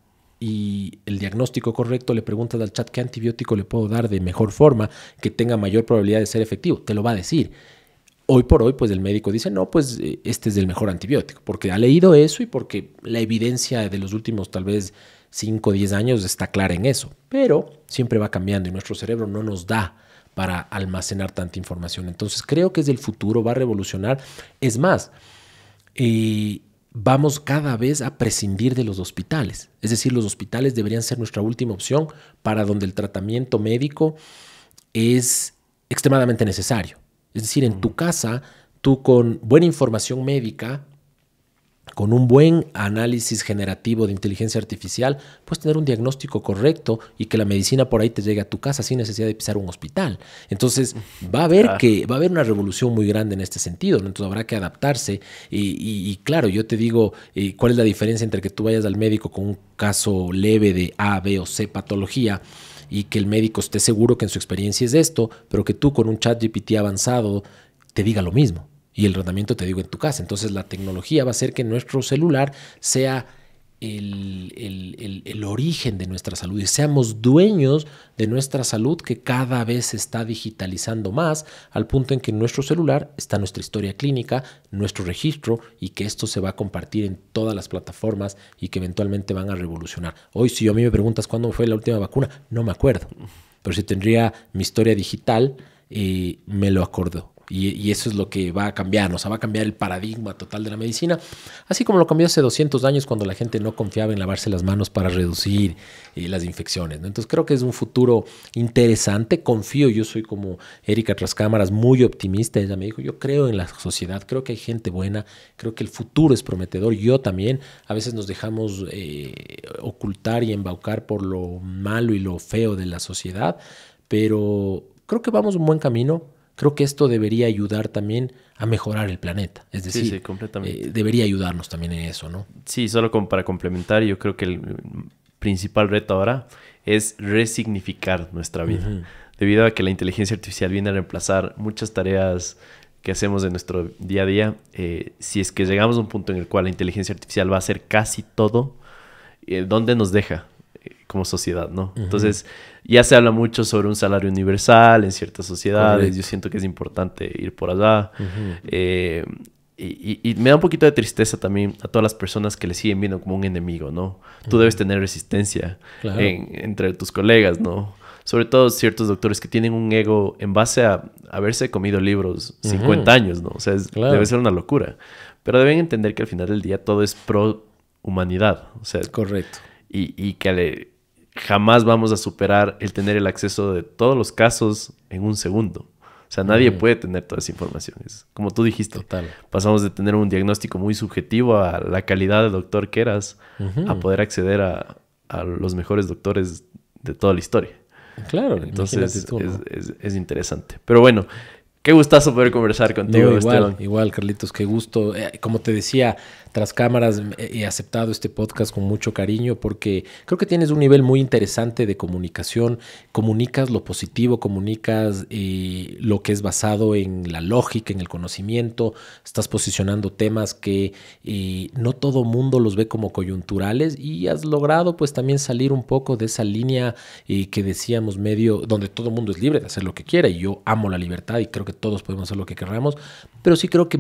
y el diagnóstico correcto le preguntas al chat qué antibiótico le puedo dar de mejor forma que tenga mayor probabilidad de ser efectivo, te lo va a decir hoy por hoy, pues el médico dice, no, pues eh, este es el mejor antibiótico, porque ha leído eso y porque la evidencia de los últimos tal vez 5 o 10 años está clara en eso, pero siempre va cambiando y nuestro cerebro no nos da para almacenar tanta información. Entonces creo que es el futuro, va a revolucionar. Es más, eh, vamos cada vez a prescindir de los hospitales. Es decir, los hospitales deberían ser nuestra última opción para donde el tratamiento médico es extremadamente necesario. Es decir, en tu casa, tú con buena información médica, con un buen análisis generativo de inteligencia artificial, puedes tener un diagnóstico correcto y que la medicina por ahí te llegue a tu casa sin necesidad de pisar un hospital. Entonces, va a haber ah. que, va a haber una revolución muy grande en este sentido, entonces habrá que adaptarse. Y, claro, yo te digo, eh, ¿cuál es la diferencia entre que tú vayas al médico con un caso leve de A, B o C patología? y que el médico esté seguro que en su experiencia es esto, pero que tú con un chat GPT avanzado te diga lo mismo y el tratamiento te digo en tu casa. Entonces la tecnología va a hacer que nuestro celular sea el, el, origen de nuestra salud y seamos dueños de nuestra salud que cada vez se está digitalizando más al punto en que en nuestro celular está nuestra historia clínica, nuestro registro y que esto se va a compartir en todas las plataformas y que eventualmente van a revolucionar. Hoy si a mí me preguntas cuándo fue la última vacuna, no me acuerdo, pero si tendría mi historia digital, eh, me lo acuerdo y, eso es lo que va a cambiar, o sea, va a cambiar el paradigma total de la medicina, así como lo cambió hace 200 años cuando la gente no confiaba en lavarse las manos para reducir eh, las infecciones. Entonces creo que es un futuro interesante, confío, yo soy como Erika tras muy optimista, ella me dijo, yo creo en la sociedad, creo que hay gente buena, creo que el futuro es prometedor, yo también, a veces nos dejamos eh, ocultar y embaucar por lo malo y lo feo de la sociedad, pero creo que vamos un buen camino creo que esto debería ayudar también a mejorar el planeta. Es decir, eh, debería ayudarnos también en eso, ¿no? Sí, solo como para complementar, yo creo que el principal reto ahora es resignificar nuestra vida. Debido a que la inteligencia artificial viene a reemplazar muchas tareas que hacemos en nuestro día a día, eh, si es que llegamos a un punto en el cual la inteligencia artificial va a hacer casi todo, eh, ¿dónde nos deja como sociedad, no? Entonces, ya se habla mucho sobre un salario universal en ciertas sociedades. Yo siento que es importante ir por allá. Eh, y, me da un poquito de tristeza también a todas las personas que le siguen viendo como un enemigo, ¿no? Tú debes tener resistencia entre tus colegas, ¿no? sobre todo ciertos doctores que tienen un ego en base a haberse comido libros 50 años, ¿no? O sea, debe ser una locura. Pero deben entender que al final del día todo es pro humanidad. O sea, es correcto. Y, y que jamás vamos a superar el tener el acceso de todos los casos en un segundo. O sea, nadie mm. puede tener todas esa informaciones. como tú dijiste, Total. pasamos de tener un diagnóstico muy subjetivo a la calidad de doctor que eras, a poder acceder a, los mejores doctores de toda la historia. Claro, entonces es, interesante. Pero bueno, qué gustazo poder conversar contigo, igual, Igual, Carlitos, qué gusto. Eh, como te decía, tras cámaras eh, he aceptado este podcast con mucho cariño porque creo que tienes un nivel muy interesante de comunicación, comunicas lo positivo, comunicas eh, lo que es basado en la lógica, en el conocimiento, estás posicionando temas que eh, no todo mundo los ve como coyunturales y has logrado pues también salir un poco de esa línea que decíamos medio donde todo el mundo es libre de hacer lo que quiera y yo amo la libertad y creo que todos podemos hacer lo que queramos, pero sí creo que,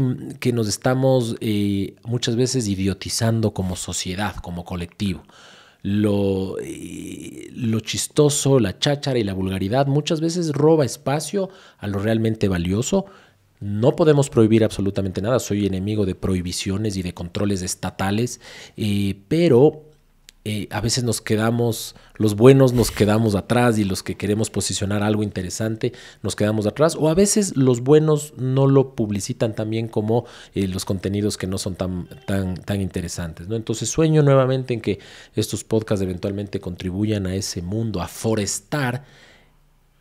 nos estamos eh, muchas veces idiotizando como sociedad, como colectivo. Lo, eh, lo chistoso, la cháchara y la vulgaridad muchas veces roba espacio a lo realmente valioso. No podemos prohibir absolutamente nada, soy enemigo de prohibiciones y de controles estatales, eh, pero eh, a veces nos quedamos, los buenos nos quedamos atrás y los que queremos posicionar algo interesante nos quedamos atrás, o a veces los buenos no lo publicitan tan bien como eh, los contenidos que no son tan, tan, interesantes. Entonces sueño nuevamente en que estos podcasts eventualmente contribuyan a ese mundo, a forestar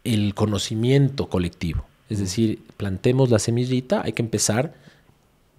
el conocimiento colectivo. Es decir, plantemos la semillita, hay que empezar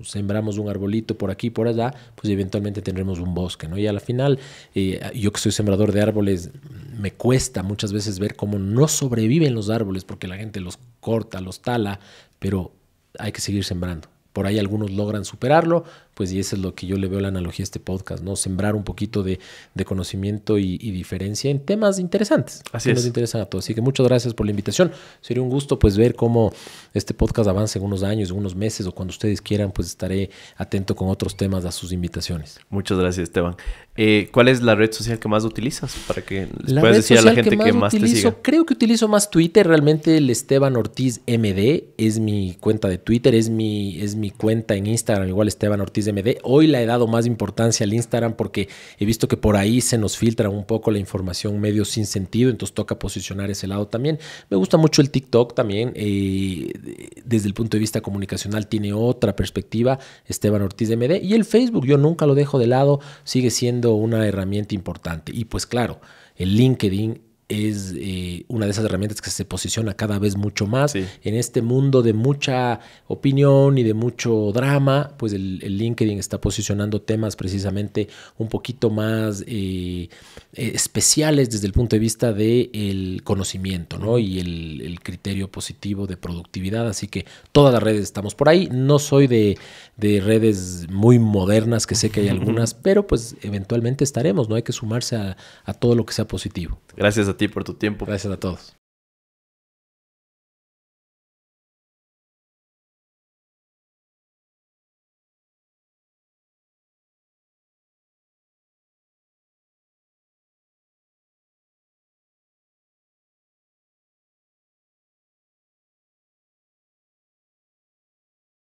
sembramos un arbolito por aquí, por allá, pues eventualmente tendremos un bosque, ¿no? Y a la final, eh, yo que soy sembrador de árboles, me cuesta muchas veces ver cómo no sobreviven los árboles porque la gente los corta, los tala, pero hay que seguir sembrando. Por ahí algunos logran superarlo, pues y eso es lo que yo le veo la analogía a este podcast, ¿no? Sembrar un poquito de, conocimiento y, diferencia en temas interesantes. Así que es. nos interesan a todos. Así que muchas gracias por la invitación. Sería un gusto pues ver cómo este podcast avanza en unos años, unos meses o cuando ustedes quieran, pues estaré atento con otros temas a sus invitaciones. Muchas gracias, Esteban. Eh, ¿Cuál es la red social que más utilizas? Para que les puedas decir a la gente que más, te siga. Creo que utilizo más Twitter. Realmente el Esteban Ortiz MD es mi cuenta de Twitter, es mi, es mi cuenta en Instagram, igual Esteban Ortiz XDMD. Hoy le he dado más importancia al Instagram porque he visto que por ahí se nos filtra un poco la información medio sin sentido, entonces toca posicionar ese lado también. Me gusta mucho el TikTok también, eh, desde el punto de vista comunicacional tiene otra perspectiva, Esteban Ortiz de MD. Y el Facebook yo nunca lo dejo de lado, sigue siendo una herramienta importante. Y pues claro, el LinkedIn es eh, una de esas herramientas que se posiciona cada vez mucho más. En este mundo de mucha opinión y de mucho drama, pues el, LinkedIn está posicionando temas precisamente un poquito más eh, eh, especiales desde el punto de vista del el conocimiento ¿no? y el, el, criterio positivo de productividad. Así que todas las redes estamos por ahí. No soy de, de redes muy modernas, que sé que hay algunas, pero pues eventualmente estaremos. No hay que sumarse a todo lo que sea positivo. Gracias a ti por tu tiempo. Gracias a todos.